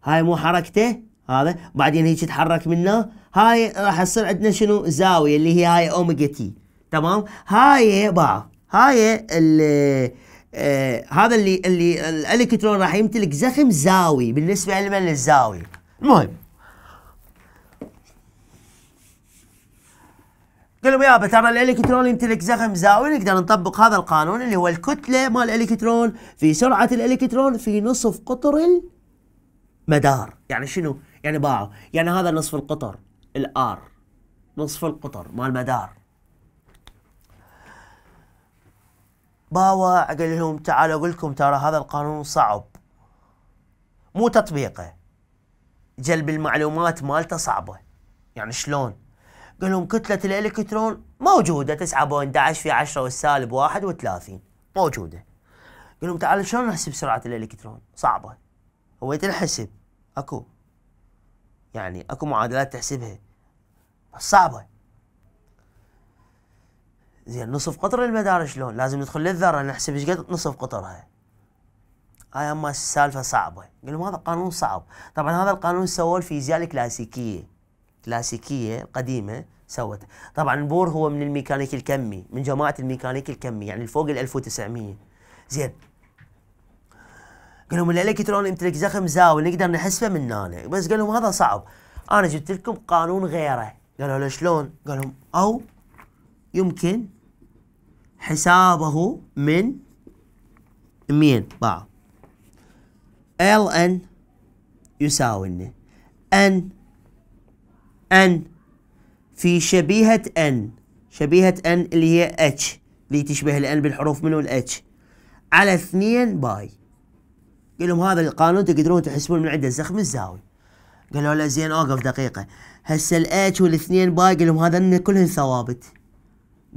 هاي مو حركته هذا بعدين هيك يتحرك منه هاي راح تصير عندنا شنو زاوية اللي هي هاي اوميجا تي تمام هاي باعه هاي اللي آه هذا اللي اللي الالكترون راح يمتلك زخم زاوي بالنسبه علما للزاويه المهم قال لهم يابا ترى الالكترون يمتلك زخم زاوي نقدر نطبق هذا القانون اللي هو الكتله مال الالكترون في سرعه الالكترون في نصف قطر المدار يعني شنو يعني باعوا يعني هذا نصف القطر الار نصف القطر مال مدار باوا قال لهم تعالوا اقول لكم ترى هذا القانون صعب مو تطبيقه جلب المعلومات مالته صعبه يعني شلون قال لهم كتلة الالكترون موجودة 9.11 في 10 والسالب 31 موجودة قال لهم تعالوا شلون نحسب سرعة الالكترون صعبة هو تنحسب اكو يعني اكو معادلات تحسبها بس صعبة زين نصف قطر المدار شلون لازم ندخل للذره نحسب ايش قد نصف قطرها هاي اما السالفه صعبه قال لهم هذا قانون صعب طبعا هذا القانون سووه الفيزياء الكلاسيكيه كلاسيكيه قديمه سوته طبعا بور هو من الميكانيك الكمي من جماعه الميكانيك الكمي يعني فوق ال 1900 زين قال لهم الالكترون يمتلك زخم زاوي نقدر نحسبه من هنا بس قال لهم هذا صعب انا جبت لكم قانون غيره قالوا له شلون قال لهم او يمكن حسابه من مين بعض ال ان يساوي ان ان ان في شبيهة ان شبيهة ان اللي هي اتش اللي تشبه الان بالحروف منه الاتش على اثنين باي قال لهم هذا القانون تقدرون تحسبون من عنده الزخم الزاوي قالوا له زين اوقف دقيقة هسه الاتش والاثنين باي قال لهم هذا كلهن ثوابت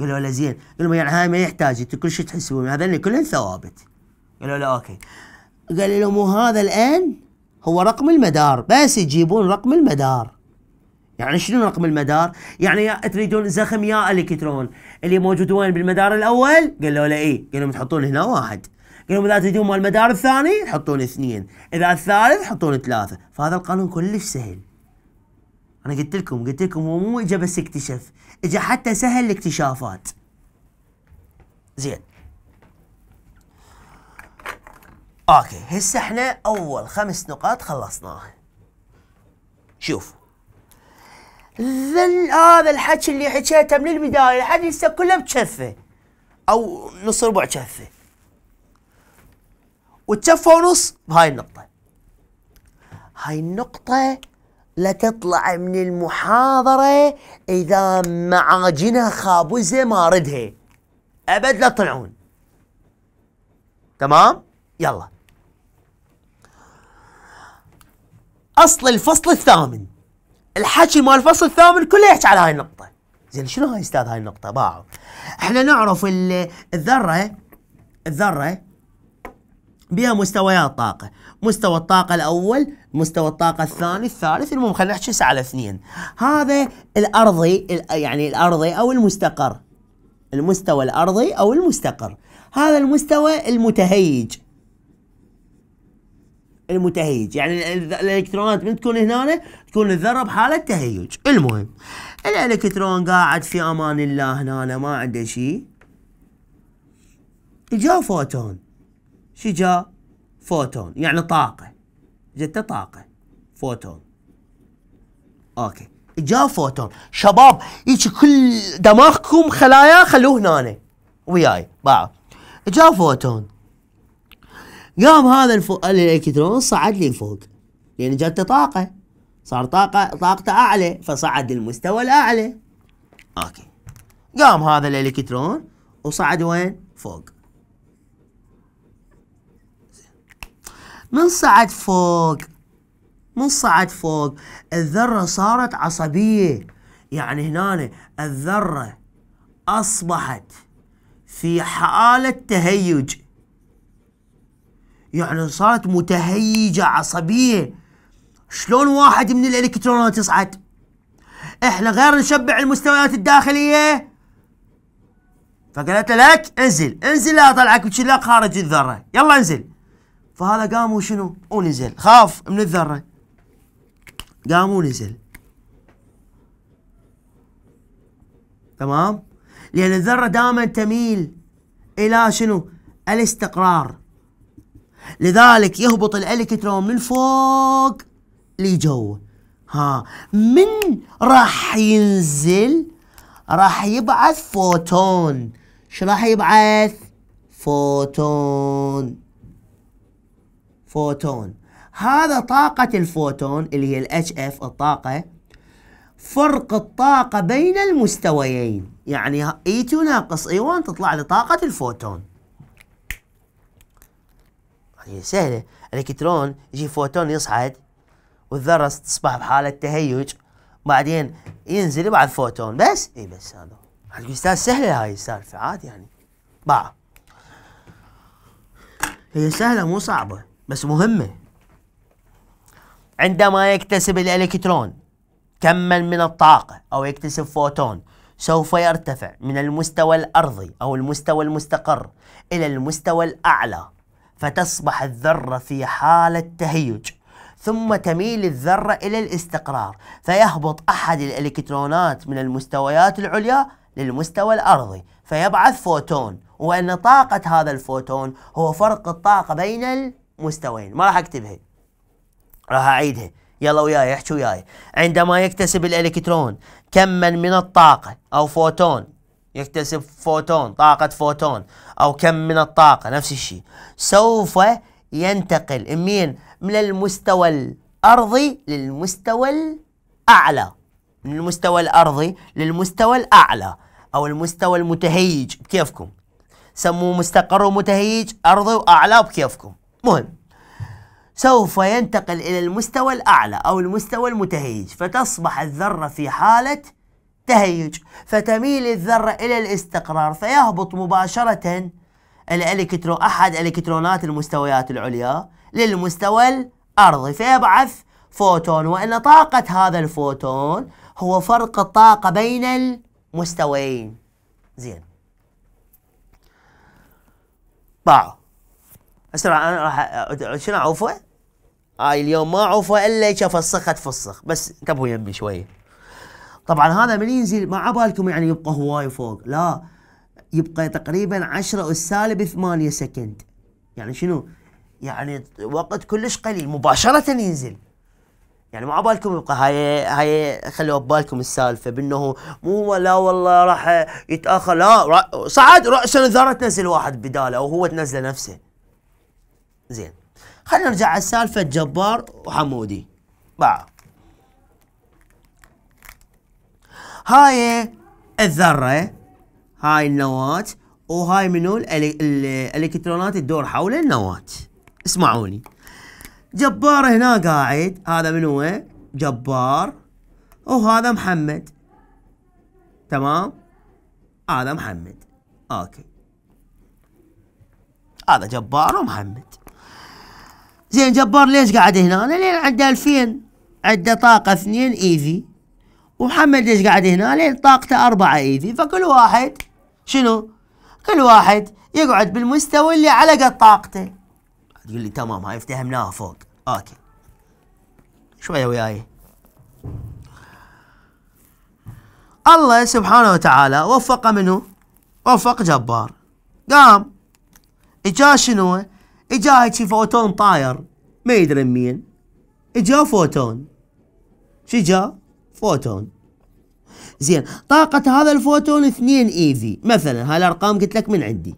قالوا له زين قالوا يعني هاي ما يحتاج انت كل شيء تحسبون هذول كلهم ثوابت قالوا له اوكي قال لهم وهذا الان هو رقم المدار بس يجيبون رقم المدار يعني شنو رقم المدار؟ يعني تريدون زخم يا الكترون اللي موجود وين بالمدار الاول؟ قالوا له اي قال لهم تحطون هنا واحد قال لهم اذا تريدون مال المدار الثاني حطون اثنين اذا الثالث حطون ثلاثه فهذا القانون كلش سهل انا قلت لكم قلت لكم هو مو اجى بس اكتشف اجى حتى سهل الاكتشافات زين اوكي هسه احنا اول خمس نقاط خلصناها شوف ذل هذا الحكي اللي حكيته من البدايه لحد هسه كله بكفه او نص ربع كفه وتشفه ونص بهاي النقطه هاي النقطه لا تطلع من المحاضرة إذا معاجنها خابزة ما ردها أبد لا تطلعون تمام يلا أصل الفصل الثامن الحكي مال الفصل الثامن كله يحكي على هاي النقطة زين شنو هاي استاذ هاي النقطة باعوا احنا نعرف الذرة الذرة بها مستويات طاقة مستوى الطاقة الأول مستوى الطاقة الثاني الثالث المهم خلينا نحكي على اثنين هذا الأرضي يعني الأرضي أو المستقر المستوى الأرضي أو المستقر هذا المستوى المتهيج المتهيج يعني الالكترونات من تكون هنا تكون الذره بحاله تهيج المهم الالكترون قاعد في امان الله هنا ما عنده شيء جاء فوتون شي جاء فوتون يعني طاقة جته طاقة فوتون اوكي جا فوتون شباب هيك كل دماغكم خلايا خلوه هنا وياي بعض جا فوتون قام هذا الفو... الالكترون صعد لي فوق لان يعني جاته طاقه صار طاقه طاقته اعلى فصعد للمستوى الاعلى اوكي قام هذا الالكترون وصعد وين فوق من صعد فوق من صعد فوق الذرة صارت عصبية يعني هنا الذرة أصبحت في حالة تهيج يعني صارت متهيجة عصبية شلون واحد من الإلكترونات يصعد احنا غير نشبع المستويات الداخلية فقالت له لك انزل انزل لا اطلعك لا خارج الذرة يلا انزل فهذا قام وشنو ونزل خاف من الذرة قام ونزل تمام لأن الذرة دائما تميل إلى شنو الاستقرار لذلك يهبط الإلكترون من فوق لجو ها من راح ينزل راح يبعث فوتون شو راح يبعث فوتون فوتون هذا طاقة الفوتون اللي هي الاتش اف الطاقة فرق الطاقة بين المستويين يعني اي e 2 ناقص اي e 1 تطلع لي طاقة الفوتون هي يعني سهلة الإلكترون يجي فوتون يصعد والذرة تصبح بحالة تهيج بعدين ينزل بعد فوتون بس اي بس هذا استاذ سهلة هاي السالفة عادي يعني باع هي سهلة مو صعبة بس مهمة عندما يكتسب الإلكترون كما من الطاقة أو يكتسب فوتون سوف يرتفع من المستوى الأرضي أو المستوى المستقر إلى المستوى الأعلى فتصبح الذرة في حالة تهيج ثم تميل الذرة إلى الاستقرار فيهبط أحد الإلكترونات من المستويات العليا للمستوى الأرضي فيبعث فوتون وأن طاقة هذا الفوتون هو فرق الطاقة بين مستويين ما راح اكتبها راح اعيدها يلا وياي احكي وياي عندما يكتسب الالكترون كما من الطاقة او فوتون يكتسب فوتون طاقة فوتون او كم من الطاقة نفس الشيء سوف ينتقل من من المستوى الارضي للمستوى الاعلى من المستوى الارضي للمستوى الاعلى او المستوى المتهيج بكيفكم سموه مستقر ومتهيج ارضي واعلى بكيفكم مهم سوف ينتقل إلى المستوى الأعلى أو المستوى المتهيج فتصبح الذرة في حالة تهيج فتميل الذرة إلى الاستقرار فيهبط مباشرة الإلكترو أحد إلكترونات المستويات العليا للمستوى الأرضي فيبعث فوتون وأن طاقة هذا الفوتون هو فرق الطاقة بين المستويين زين باعوا اسرع انا راح شنو عوفه؟ هاي آه، اليوم ما عوفه الا فسخت تفسخ بس انتبهوا يمي شويه. طبعا هذا من ينزل ما عبالكم يعني يبقى هواي فوق لا يبقى تقريبا 10 اس سالب 8 سكند يعني شنو؟ يعني وقت كلش قليل مباشرة ينزل يعني ما عبالكم يبقى هاي هاي خلوا ببالكم السالفه بانه مو لا والله راح يتاخر لا صعد راسا ذره تنزل واحد بداله وهو تنزله نفسه زين خلينا نرجع على سالفة جبار وحمودي باع هاي الذرة هاي النواة وهاي منو الالكترونات تدور حول النواة اسمعوني جبار هنا قاعد هذا من هو جبار وهذا محمد تمام هذا محمد اوكي هذا جبار ومحمد زين جبار ليش قاعد هنا أنا لين عنده ألفين عنده طاقة اثنين إيفي e ومحمد ليش قاعد هنا لين طاقته أربعة إيفي e فكل واحد شنو كل واحد يقعد بالمستوى اللي على قد طاقته تقول لي تمام هاي افتهمناها فوق اوكي شويه وياي الله سبحانه وتعالى وفق منه وفق جبار قام اجا شنو اجا هيجي فوتون طاير ما يدري مين اجا فوتون شي جا فوتون زين طاقة هذا الفوتون 2 اي في مثلا هاي الارقام قلت لك من عندي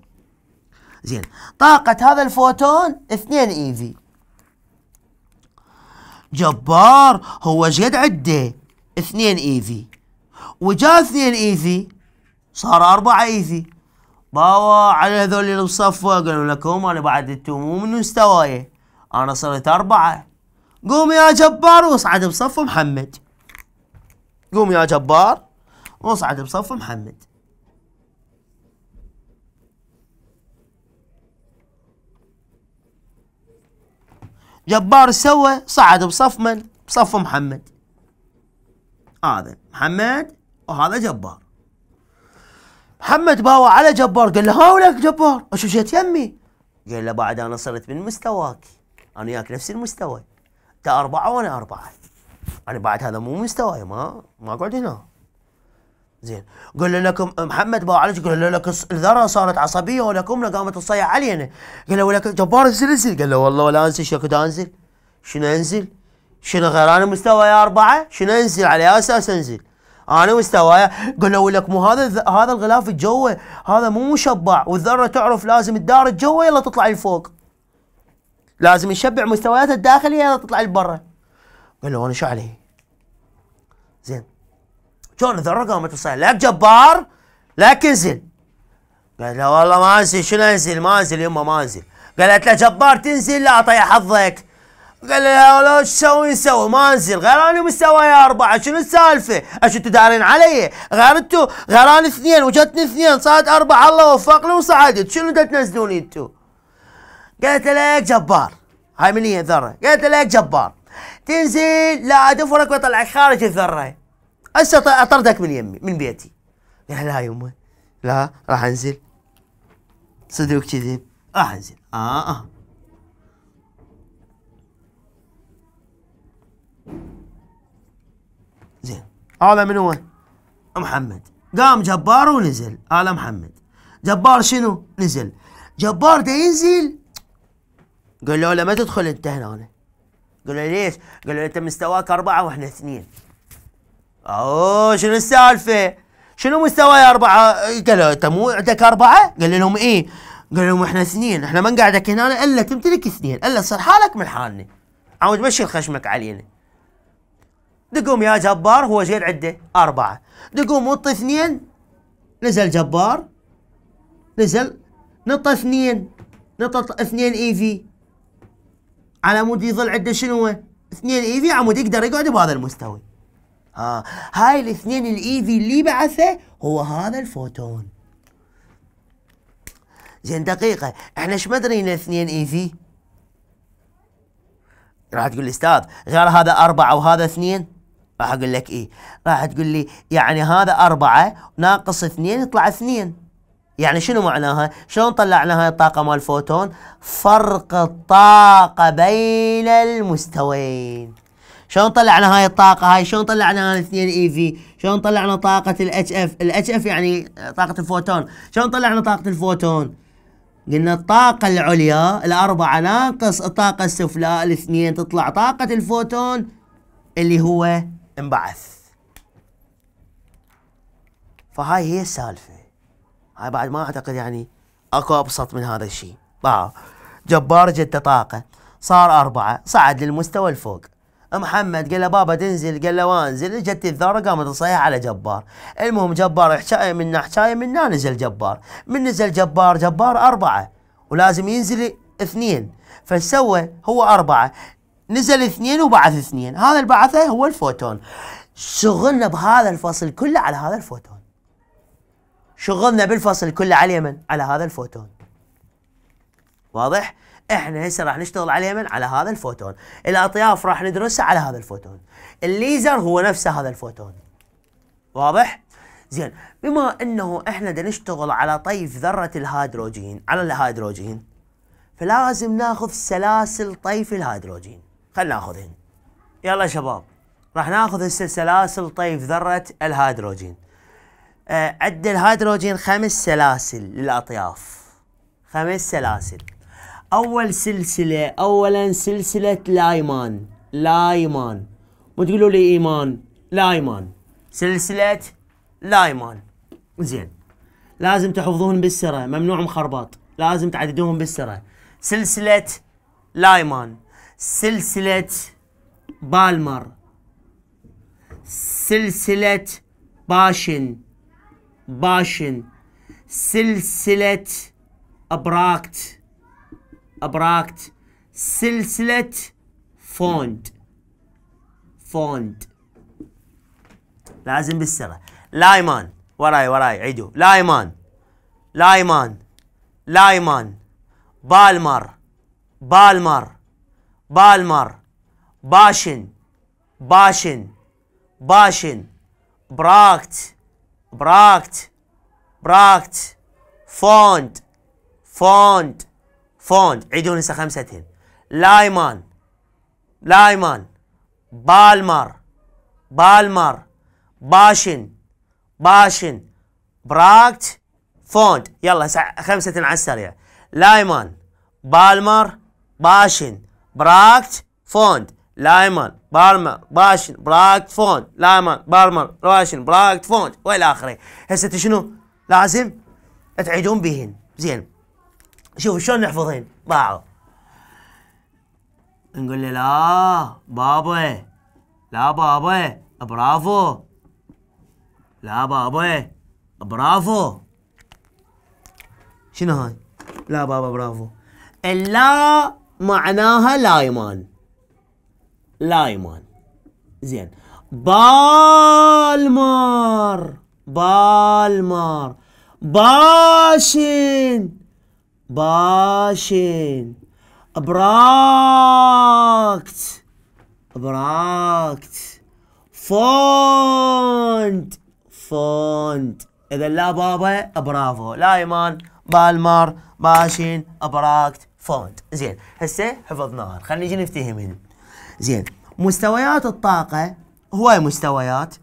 زين طاقة هذا الفوتون 2 اي في جبار هو جد عده 2 اي في وجا 2 اي في صار 4 اي في باوا على هذول اللي بصفوا قالوا لكم انا بعد انتم مو من مستواي انا صرت اربعه قوم يا جبار واصعد بصف محمد قوم يا جبار واصعد بصف محمد جبار سوى صعد بصف من بصف محمد هذا محمد وهذا جبار محمد باوى على جبار قال له ولك جبار اشو جيت يمي قال له بعد انا صرت من مستواك انا وياك نفس المستوى انت اربعه وانا اربعه انا بعد هذا مو مستواي ما ما اقعد هنا زين قال له لكم محمد باو عليك قال له لك الذره صارت عصبيه ولكم قامت تصيح علينا قال له ولك جبار انزل انزل قال له والله ولا انزل شو كنت انزل شنو انزل شنو غير انا مستواي اربعه شنو انزل على اساس انزل انا مستوايا قالوا لك مو هذا هذا الغلاف الجوي هذا مو مشبع والذره تعرف لازم تدار الجوي يلا تطلع لفوق لازم يشبع مستويات الداخليه يلا تطلع لبرا قال له انا شو علي؟ زين شلون الذره قامت تصيح لك جبار لك انزل قال له والله ما انزل شنو انزل ما انزل يمه ما انزل قالت له جبار تنزل لا اطيح حظك قال له شو تسوي سوي ما انزل غير انا مستواي اربعه شنو السالفه؟ ايش انتوا دارين علي؟ غير انتوا غير انا اثنين وجتني اثنين صارت اربعه الله وفقني وصعدت شنو تنزلوني انتوا؟ قالت لك جبار هاي من هي الذره؟ قالت لك جبار تنزل لا ادفرك واطلعك خارج الذره هسه اطردك من يمي من بيتي قال لا يمه لا راح انزل صدق كذب راح انزل اه, آه. هذا من هو؟ محمد قام جبار ونزل هذا محمد جبار شنو؟ نزل جبار ده ينزل قالوا له ما تدخل انت هنا قال له ليش؟ قال له انت مستواك اربعه واحنا اثنين اوه شنو السالفه؟ شنو مستواي اربعه؟ قال له انت مو عندك اربعه؟ قال لهم ايه؟ قال لهم احنا اثنين احنا ما نقعدك هنا الا تمتلك اثنين الا صار حالك من حالنا عاود مشي خشمك علينا دقوم يا جبار هو زين عده أربعة دقوم وط اثنين نزل جبار نزل نط اثنين نط اثنين ايفي على مود يظل عنده شنو هو؟ اثنين ايفي عمود يقدر يقعد بهذا المستوى آه. هاي الاثنين الايفي اللي بعثه هو هذا الفوتون زين دقيقة احنا ايش مدرينا اثنين ايفي راح تقول لي استاذ غير هذا أربعة وهذا اثنين راح اقول لك ايه راح تقول لي يعني هذا أربعة ناقص اثنين يطلع اثنين يعني شنو معناها شلون طلعنا هاي الطاقة مال الفوتون فرق الطاقة بين المستويين شلون طلعنا هاي الطاقة هاي شلون طلعنا هاي الاثنين اي e في شلون طلعنا طاقة الاتش اف الاتش اف يعني طاقة الفوتون شلون طلعنا طاقة الفوتون قلنا الطاقة العليا الأربعة ناقص الطاقة السفلى الاثنين تطلع طاقة الفوتون اللي هو انبعث فهاي هي السالفة هاي بعد ما أعتقد يعني أكو أبسط من هذا الشيء آه. جبار جت طاقة صار أربعة صعد للمستوى الفوق محمد قال له بابا تنزل قال له وانزل جت الذره قامت تصيح على جبار المهم جبار حكايه منا حكايه منا نزل جبار من نزل جبار جبار اربعه ولازم ينزل اثنين فسوى هو اربعه نزل اثنين وبعث اثنين هذا البعثة هو الفوتون شغلنا بهذا الفصل كله على هذا الفوتون شغلنا بالفصل كله على اليمن على هذا الفوتون واضح احنا هسه راح نشتغل على اليمن على هذا الفوتون الاطياف راح ندرسها على هذا الفوتون الليزر هو نفسه هذا الفوتون واضح زين بما انه احنا بدنا نشتغل على طيف ذره الهيدروجين على الهيدروجين فلازم ناخذ سلاسل طيف الهيدروجين خلنا ناخذهن يلا شباب راح ناخذ هسه سلاسل طيف ذرة الهيدروجين آه الهيدروجين خمس سلاسل للأطياف خمس سلاسل أول سلسلة أولا سلسلة لايمان لايمان مو تقولوا لي إيمان لايمان سلسلة لايمان زين لازم تحفظوهم بالسرة ممنوع مخربط لازم تعددوهم بالسرة سلسلة لايمان سلسلة بالمر سلسلة باشن باشن سلسلة أبراكت أبراكت سلسلة فوند فوند لازم بالسرعة لايمان وراي وراي عيدوا لايمان لايمان لايمان بالمر بالمر بالمر باشن باشن باشن براكت براكت براكت فوند فوند فوند عيدون هسه خمستهم لايمان لايمان بالمر بالمر باشن باشن براكت فوند يلا خمسة على السريع لايمان بالمر باشن براكت فوند لايمان بارما باشن براكت فوند لايمان بارمر راشن براكت فوند والى اخره هسه شنو لازم تعيدون بهن زين شوف شلون نحفظهن باعوا نقول له لا بابا لا بابا برافو لا بابا برافو شنو هاي لا بابا برافو اللا معناها لايمان لايمان زين بالمار بالمار باشن باشن براكت براكت فوند فوند اذا لا بابا برافو لايمان بالمار باشن براكت فونت زين هسه حفظناها خلينا نجي نفتهم هنا زين مستويات الطاقة هواي مستويات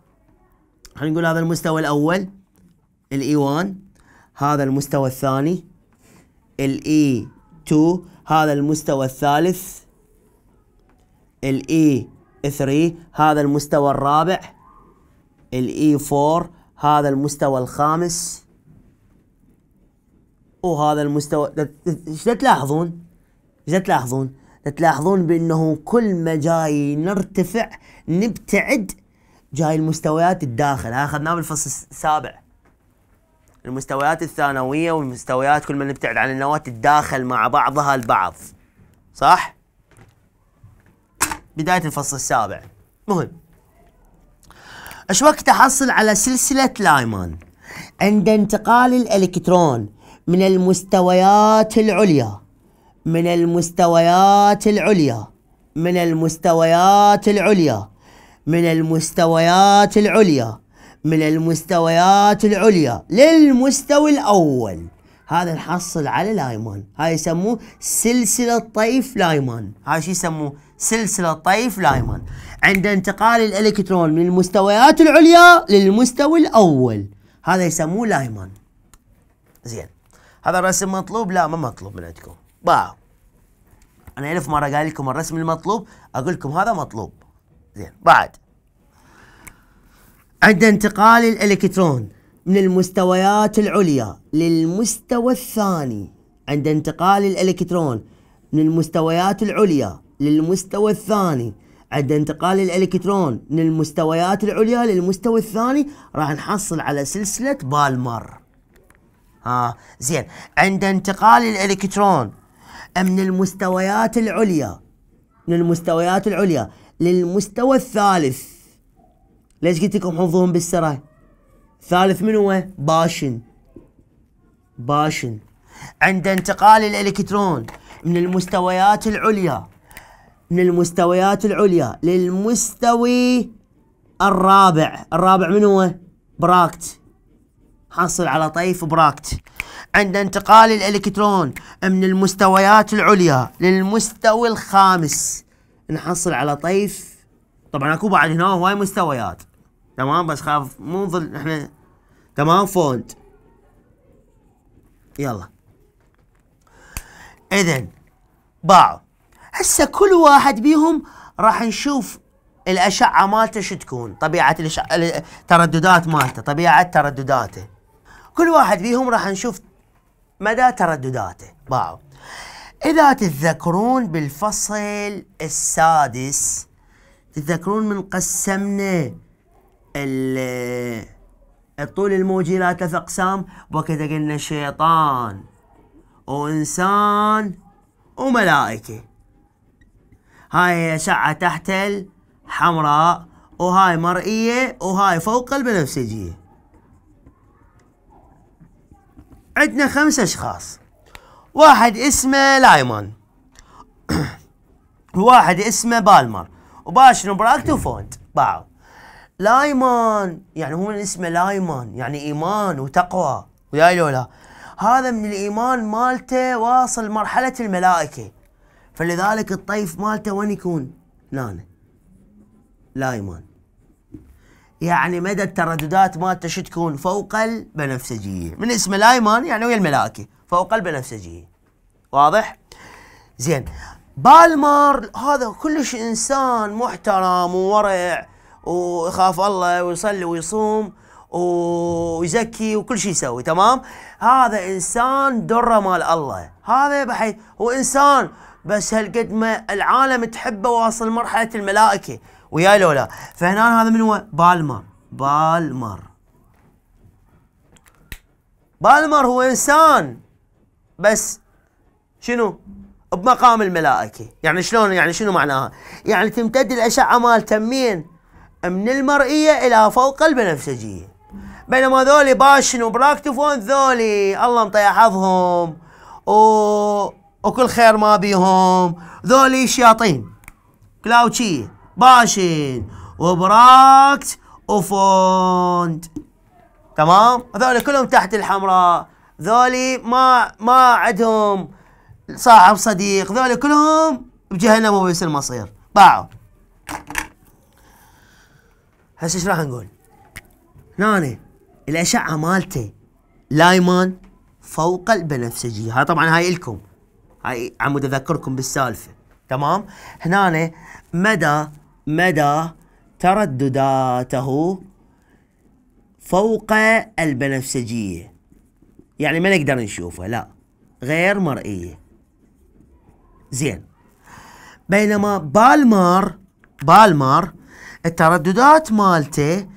خلينا نقول هذا المستوى الأول الاي 1 e هذا المستوى الثاني الاي 2 e هذا المستوى الثالث الاي 3 e هذا المستوى الرابع الاي 4 هذا المستوى الخامس وهذا المستوى ايش تلاحظون؟ ايش تلاحظون؟ تلاحظون بانه كل ما جاي نرتفع نبتعد جاي المستويات الداخل هاي اخذناه بالفصل السابع المستويات الثانوية والمستويات كل ما نبتعد عن النواة تتداخل مع بعضها البعض صح؟ بداية الفصل السابع مهم ايش وقت تحصل على سلسلة لايمان عند انتقال الالكترون من المستويات العليا من المستويات العليا من المستويات العليا من المستويات العليا من المستويات العليا للمستوى الأول هذا نحصل على لايمان هاي يسموه سلسلة طيف لايمان هاي شو يسموه سلسلة طيف لايمان عند انتقال الإلكترون من المستويات العليا للمستوى الأول هذا يسموه لايمان زين هذا الرسم مطلوب لا ما مطلوب من عندكم باو انا الف مره قال لكم الرسم المطلوب اقول لكم هذا مطلوب زين بعد عند انتقال الالكترون من المستويات العليا للمستوى الثاني عند انتقال الالكترون من المستويات العليا للمستوى الثاني عند انتقال الالكترون من المستويات العليا للمستوى الثاني راح نحصل على سلسله بالمر ها آه، زين عند انتقال الالكترون من المستويات العليا من المستويات العليا للمستوى الثالث ليش قلت لكم حفظوهم بالسرعه ثالث من هو باشن باشن عند انتقال الالكترون من المستويات العليا من المستويات العليا للمستوي الرابع الرابع من هو براكت حصل على طيف براكت عند انتقال الالكترون من المستويات العليا للمستوى الخامس نحصل على طيف طبعا اكو بعد هنا هواي مستويات تمام بس خاف مو نظل احنا تمام فونت يلا اذا باع هسه كل واحد بيهم راح نشوف الاشعه مالته شو تكون طبيعه الاشعه الترددات مالته طبيعه تردداته كل واحد فيهم راح نشوف مدى تردداته باعوا إذا تتذكرون بالفصل السادس تتذكرون من قسمنا الطول الموجي إلى ثلاث أقسام وكذا قلنا شيطان وإنسان وملائكة هاي أشعة تحت الحمراء وهاي مرئية وهاي فوق البنفسجية عندنا خمس أشخاص واحد اسمه لايمان وواحد (clears throat) اسمه بالمر وباشن براكتو وفونت باعوا لايمان يعني هو من اسمه لايمان يعني ايمان وتقوى ويا لولا هذا من الايمان مالته واصل مرحله الملائكه فلذلك الطيف مالته وين يكون؟ هنا لايمان يعني مدى الترددات مالته شو تكون فوق البنفسجيه من اسم الايمان يعني ويا الملاكي فوق البنفسجيه واضح زين بالمر هذا كلش انسان محترم وورع ويخاف الله ويصلي ويصوم ويزكي وكل شيء يسوي تمام هذا انسان دره مال الله هذا بحيث هو انسان بس هالقد ما العالم تحبه واصل مرحله الملائكه وياي لولا فهنا هذا من هو بالمر بالمر بالمر هو انسان بس شنو بمقام الملائكه يعني شلون يعني شنو معناها يعني تمتد الاشعه مالته من من المرئيه الى فوق البنفسجيه بينما ذولي باشن وبراكتفون ذولي الله مطيع حظهم و... وكل خير ما بيهم ذولي شياطين كلاوتشيه باشين وبراكت وفوند تمام هذول كلهم تحت الحمراء ذولي ما ما عندهم صاحب صديق ذولي كلهم بجهنم وبئس المصير باعوا هسه ايش راح نقول؟ ناني الاشعه مالته لايمان فوق البنفسجيه هاي طبعا هاي الكم هاي عمود اذكركم بالسالفه تمام هنا مدى مدى تردداته فوق البنفسجية يعني ما نقدر نشوفه لا غير مرئية زين بينما بالمار بالمار الترددات مالته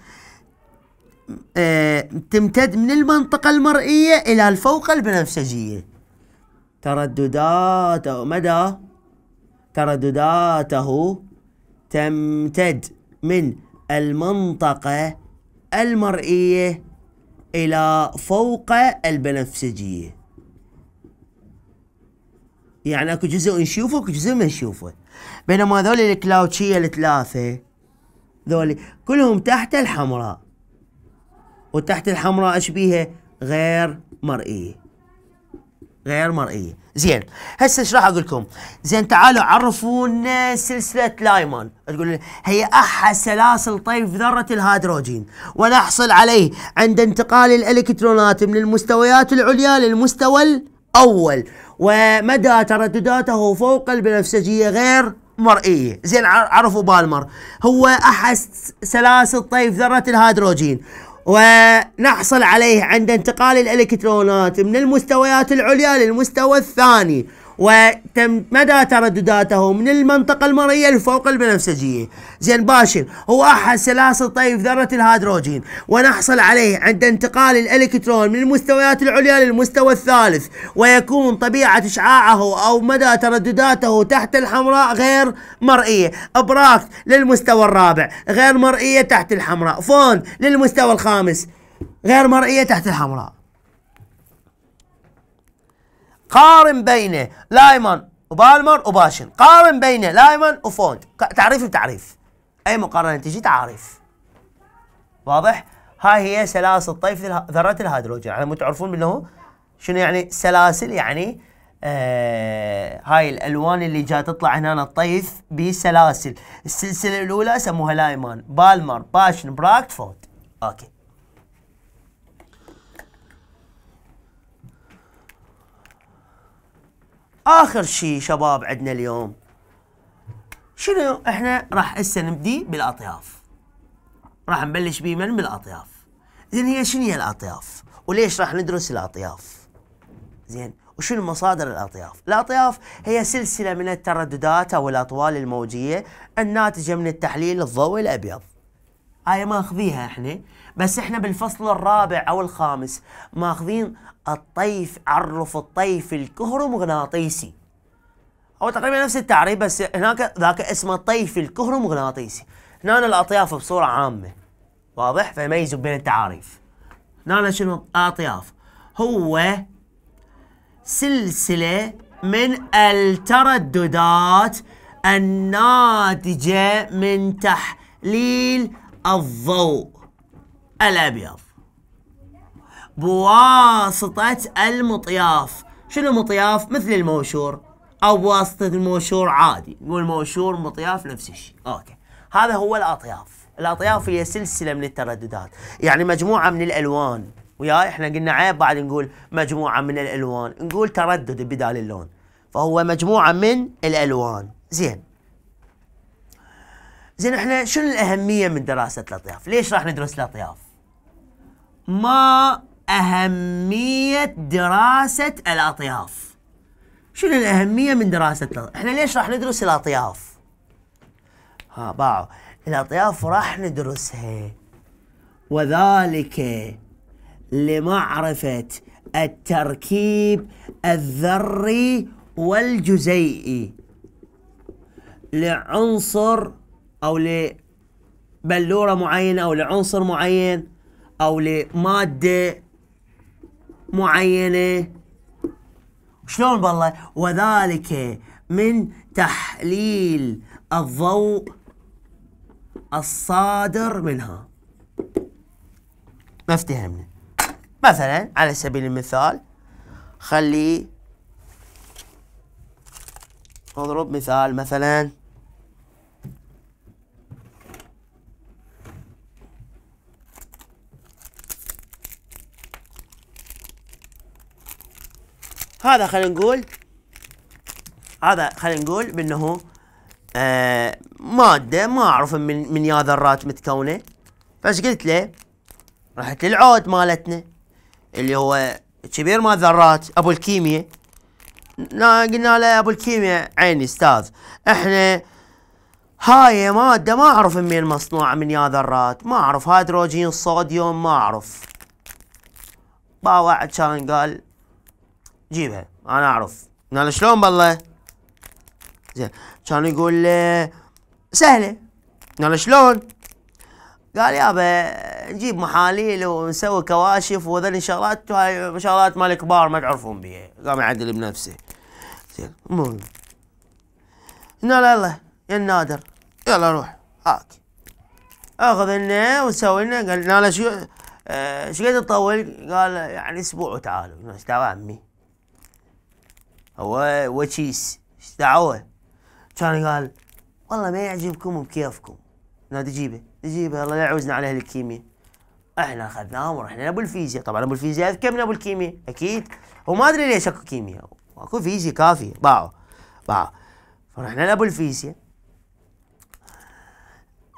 اه تمتد من المنطقة المرئية إلى الفوق البنفسجية تردداته مدى تردداته تمتد من المنطقة المرئية إلى فوق البنفسجية يعني اكو جزء نشوفه اكو جزء ما نشوفه بينما ذول الكلاوتشية الثلاثة ذولي كلهم تحت الحمراء وتحت الحمراء اشبيها غير مرئية غير مرئيه زين هسه ايش راح اقول لكم زين تعالوا عرفونا سلسله لايمان تقول هي احد سلاسل طيف ذره الهيدروجين ونحصل عليه عند انتقال الالكترونات من المستويات العليا للمستوى الاول ومدى تردداته فوق البنفسجيه غير مرئيه زين عرفوا بالمر هو احد سلاسل طيف ذره الهيدروجين ونحصل عليه عند انتقال الالكترونات من المستويات العليا للمستوى الثاني ومدى تردداته من المنطقة المرئية لفوق البنفسجية زين باشر هو أحد سلاسل طيف ذرة الهيدروجين ونحصل عليه عند انتقال الإلكترون من المستويات العليا للمستوى الثالث ويكون طبيعة إشعاعه أو مدى تردداته تحت الحمراء غير مرئية إبراكت للمستوى الرابع غير مرئية تحت الحمراء فون للمستوى الخامس غير مرئية تحت الحمراء قارن بين لايمان وبالمر وباشن قارن بين لايمان وفونت تعريف بتعريف اي مقارنه تجي تعاريف واضح هاي هي سلاسل طيف ذرات الهيدروجين على ما تعرفون منه شنو يعني سلاسل يعني آه هاي الالوان اللي جاي تطلع هنا الطيف بسلاسل السلسله الاولى سموها لايمان بالمر باشن براكت فوت اوكي اخر شيء شباب عندنا اليوم شنو احنا راح هسه نبدي بالاطياف راح نبلش بيه من بالاطياف زين هي شنو هي الاطياف وليش راح ندرس الاطياف زين وشنو مصادر الاطياف الاطياف هي سلسله من الترددات او الاطوال الموجيه الناتجه من التحليل الضوئي الابيض هاي ماخذيها احنا بس احنا بالفصل الرابع او الخامس ماخذين الطيف عرف الطيف الكهرومغناطيسي هو تقريبا نفس التعريف بس هناك ذاك اسمه الطيف الكهرومغناطيسي هنا الاطياف بصوره عامه واضح فيميزوا بين التعاريف هنا شنو الاطياف هو سلسله من الترددات الناتجه من تحليل الضوء الأبيض بواسطة المطياف شنو مطياف مثل الموشور أو بواسطة الموشور عادي موشور مطياف نفس الشيء أوكي هذا هو الأطياف الأطياف هي سلسلة من الترددات يعني مجموعة من الألوان وياي احنا قلنا عيب بعد نقول مجموعة من الألوان نقول تردد بدال اللون فهو مجموعة من الألوان زين زين احنا شنو الأهمية من دراسة الأطياف ليش راح ندرس الأطياف ما أهمية دراسة الأطياف شنو الأهمية من دراسة الأطياف؟ احنا ليش راح ندرس الأطياف ها باعوا الأطياف راح ندرسها وذلك لمعرفة التركيب الذري والجزيئي لعنصر أو لبلورة معينة أو لعنصر معين او لماده معينه شلون بالله وذلك من تحليل الضوء الصادر منها ما افتهمنا مثلا على سبيل المثال خلي اضرب مثال مثلا هذا خلينا نقول هذا خلينا نقول بانه آه ماده ما اعرف من من يا ذرات متكونه فايش قلت له؟ رحت للعود مالتنا اللي هو كبير مال ذرات ابو الكيمياء قلنا له ابو الكيمياء عيني استاذ احنا هاي مادة ما اعرف منين مصنوعة من يا ذرات ما اعرف هيدروجين صوديوم ما اعرف باوع كان قال جيبها انا اعرف قال شلون بالله زين كان يقول سهله قال شلون قال يابا نجيب محاليل ونسوي كواشف وذني شغلات هاي شغلات مال كبار ما تعرفون بيها قام يعدل بنفسه زين المهم قال يلا يا النادر يلا روح هاك اخذ لنا وسوي لنا قال لنا شو ايش آه، قد تطول؟ قال يعني اسبوع وتعالوا قلت له عمي هو وتشيس ايش دعوه كان قال والله ما يعجبكم بكيفكم لا تجيبه تجيبه الله لا يعوزنا عليه الكيمياء احنا اخذناه ورحنا لابو الفيزياء طبعا ابو الفيزياء اذكى من ابو الكيمياء اكيد وما ادري ليش اكو كيمياء اكو فيزياء كافي باعوا باعوا فرحنا لابو الفيزياء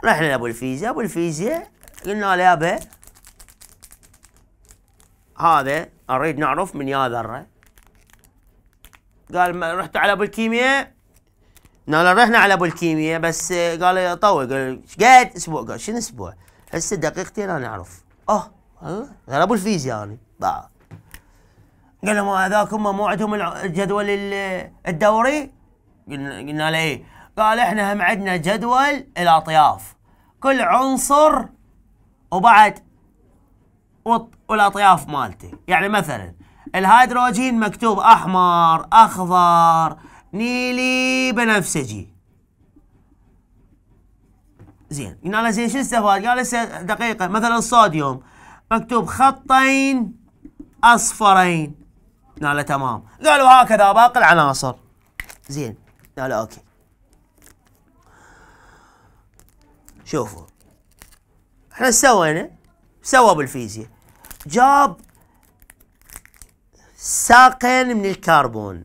رحنا لابو الفيزياء ابو الفيزياء قلنا له يابا هذا اريد نعرف من يا ذره قال رحتوا على ابو الكيمياء نقول رحنا على ابو الكيمياء بس آه، قال طول قال ايش قد اسبوع قال شنو اسبوع هسه دقيقتين انا اعرف اه والله ابو الفيزياء انا قال ما هذاك هم مو عندهم الجدول الدوري قلنا قلنا له ايه قال احنا هم عندنا جدول الاطياف كل عنصر وبعد والاطياف مالته يعني مثلا الهيدروجين مكتوب احمر اخضر نيلي بنفسجي زين هنا زين شو استفاد؟ قال هسه دقيقه مثلا الصوديوم مكتوب خطين اصفرين هنا تمام قالوا هكذا باقي العناصر زين هنا اوكي شوفوا احنا سوينا سوى بالفيزياء جاب ساقين من الكربون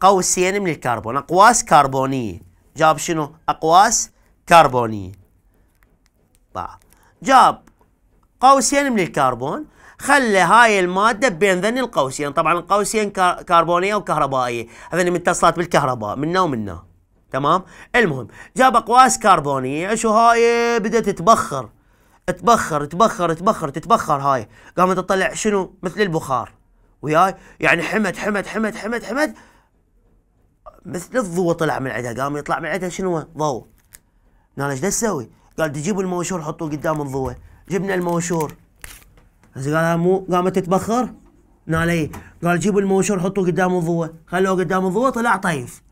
قوسين من الكربون أقواس كربونية جاب شنو أقواس كربونية طبعا. جاب قوسين من الكربون خلى هاي المادة بين ذني القوسين طبعا القوسين كربونية وكهربائية هذني متصلات بالكهرباء منا ومنا تمام المهم جاب أقواس كربونية شو هاي بدأت تبخر تبخر تبخر تبخر تتبخر هاي قامت تطلع شنو مثل البخار وياي يعني حمد حمد حمد حمد حمد مثل الضوء طلع من عندها قام يطلع من عندها شنو ضوء قال ايش تسوي؟ قال تجيبوا الموشور حطوه قدام الضوء جبنا الموشور قال مو قامت تتبخر قال اي قال جيبوا الموشور حطوه قدام الضوء خلوه قدام الضوء طلع طيف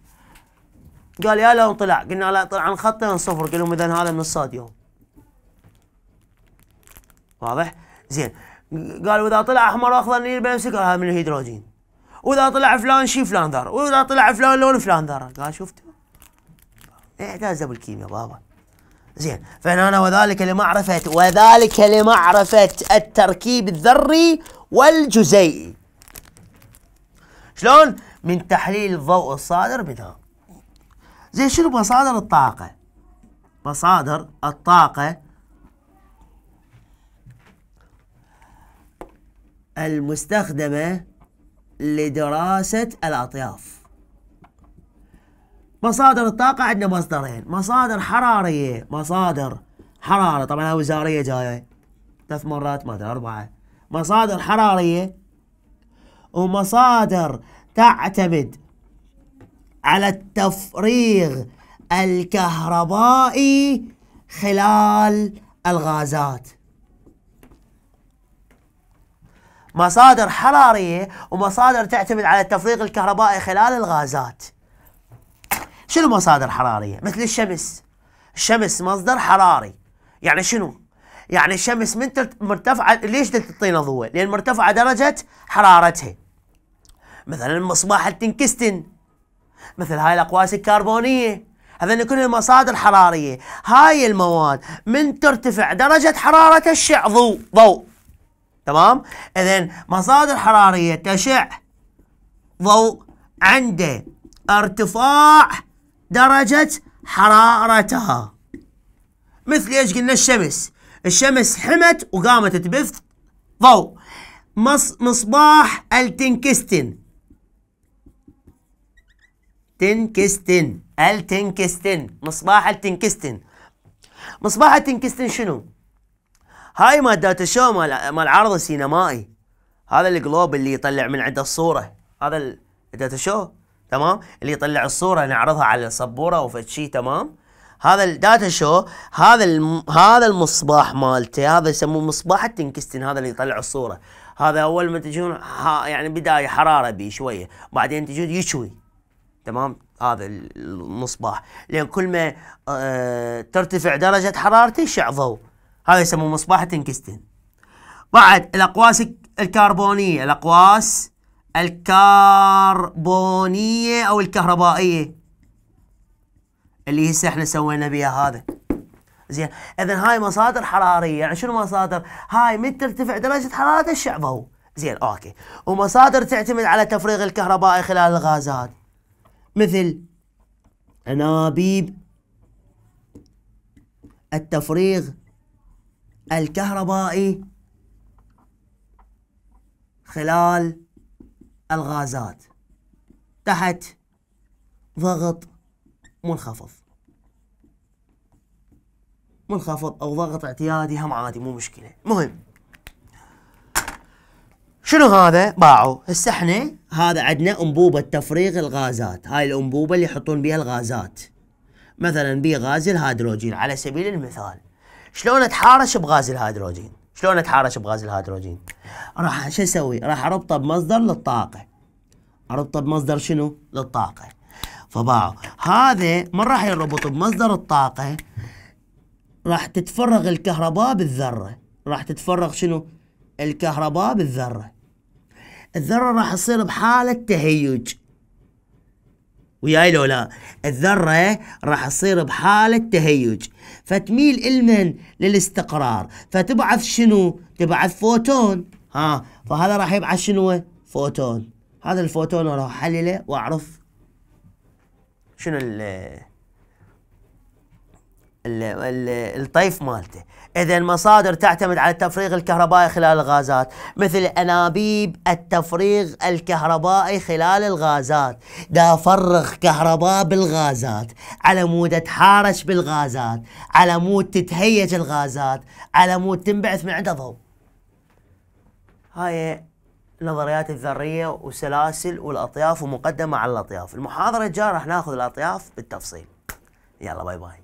قال يا لون طلع قلنا لا طلع عن خطنا صفر قال لهم اذا هذا من الصاديوم واضح زين قالوا اذا طلع احمر واخضر النيل بيمسك هذا من الهيدروجين واذا طلع فلان شي فلان ذره واذا طلع فلان لون فلان ذره قال شفت شفتوا ابو بالكيمياء بابا زين فهنا وذلك لمعرفة وذلك لمعرفة التركيب الذري والجزيئي شلون؟ من تحليل الضوء الصادر منها زين شنو مصادر الطاقة؟ مصادر الطاقة المستخدمة لدراسة الأطياف مصادر الطاقة عندنا مصدرين مصادر حرارية مصادر حرارة طبعا هاي وزارية جاية ثلاث مرات ما أربعة مصادر حرارية ومصادر تعتمد على التفريغ الكهربائي خلال الغازات مصادر حرارية ومصادر تعتمد على التفريغ الكهربائي خلال الغازات شنو مصادر حرارية؟ مثل الشمس الشمس مصدر حراري يعني شنو؟ يعني الشمس من مرتفعة ليش تعطينا ضوء؟ لأن مرتفعة درجة حرارتها مثلا المصباح التنكستن مثل هاي الأقواس الكربونية هذين كل المصادر حرارية هاي المواد من ترتفع درجة حرارة الشع ضوء ضوء تمام اذا مصادر حراريه تشع ضوء عند ارتفاع درجه حرارتها مثل ايش قلنا الشمس الشمس حمت وقامت تبث ضوء مصباح التنكستن تنكستن التنكستن مصباح التنكستن مصباح التنكستن شنو هاي مادات الشو مال مال عرض سينمائي هذا الجلوب اللي يطلع من عنده الصوره هذا داتا شو تمام اللي يطلع الصوره نعرضها يعني على سبوره وفد شيء تمام هذا الداتا شو هذا هذا المصباح مالته هذا يسموه مصباح التنكستن هذا اللي يطلع الصوره هذا اول ما تجون ها يعني بدايه حراره بي شويه بعدين تجون يشوي تمام هذا المصباح لان كل ما آه ترتفع درجه حرارته يشع ضوء هذا يسموه مصباح تنكستن بعد الأقواس الكربونية الأقواس الكربونية أو الكهربائية اللي هسه احنا سوينا بها هذا زين اذا هاي مصادر حراريه يعني شنو مصادر هاي من ترتفع درجه حراره الشعب هو زين اوكي ومصادر تعتمد على تفريغ الكهرباء خلال الغازات مثل انابيب التفريغ الكهربائي خلال الغازات تحت ضغط منخفض منخفض او ضغط اعتيادي هم عادي مو مشكله مهم شنو هذا باعوا هسه احنا هذا عندنا انبوبه تفريغ الغازات هاي الانبوبه اللي يحطون بها الغازات مثلا بغاز الهيدروجين على سبيل المثال شلون اتحارش بغاز الهيدروجين شلون اتحارش بغاز الهيدروجين راح شو اسوي راح اربطه بمصدر للطاقه اربطه بمصدر شنو للطاقه فباعوا هذا من راح يربط بمصدر الطاقه راح تتفرغ الكهرباء بالذره راح تتفرغ شنو الكهرباء بالذره الذره راح تصير بحاله تهيج وياي لو لا الذره راح تصير بحاله تهيج فتميل المن للاستقرار فتبعث شنو تبعث فوتون ها فهذا راح يبعث شنو فوتون هذا الفوتون راح احلله واعرف شنو الطيف مالته اذا المصادر تعتمد على التفريغ الكهربائي خلال الغازات مثل انابيب التفريغ الكهربائي خلال الغازات دا افرغ كهرباء بالغازات على مود اتحارش بالغازات على مود تتهيج الغازات على مود تنبعث من عنده ضوء هاي نظريات الذرية وسلاسل والأطياف ومقدمة على الأطياف المحاضرة الجاية راح ناخذ الأطياف بالتفصيل يلا باي باي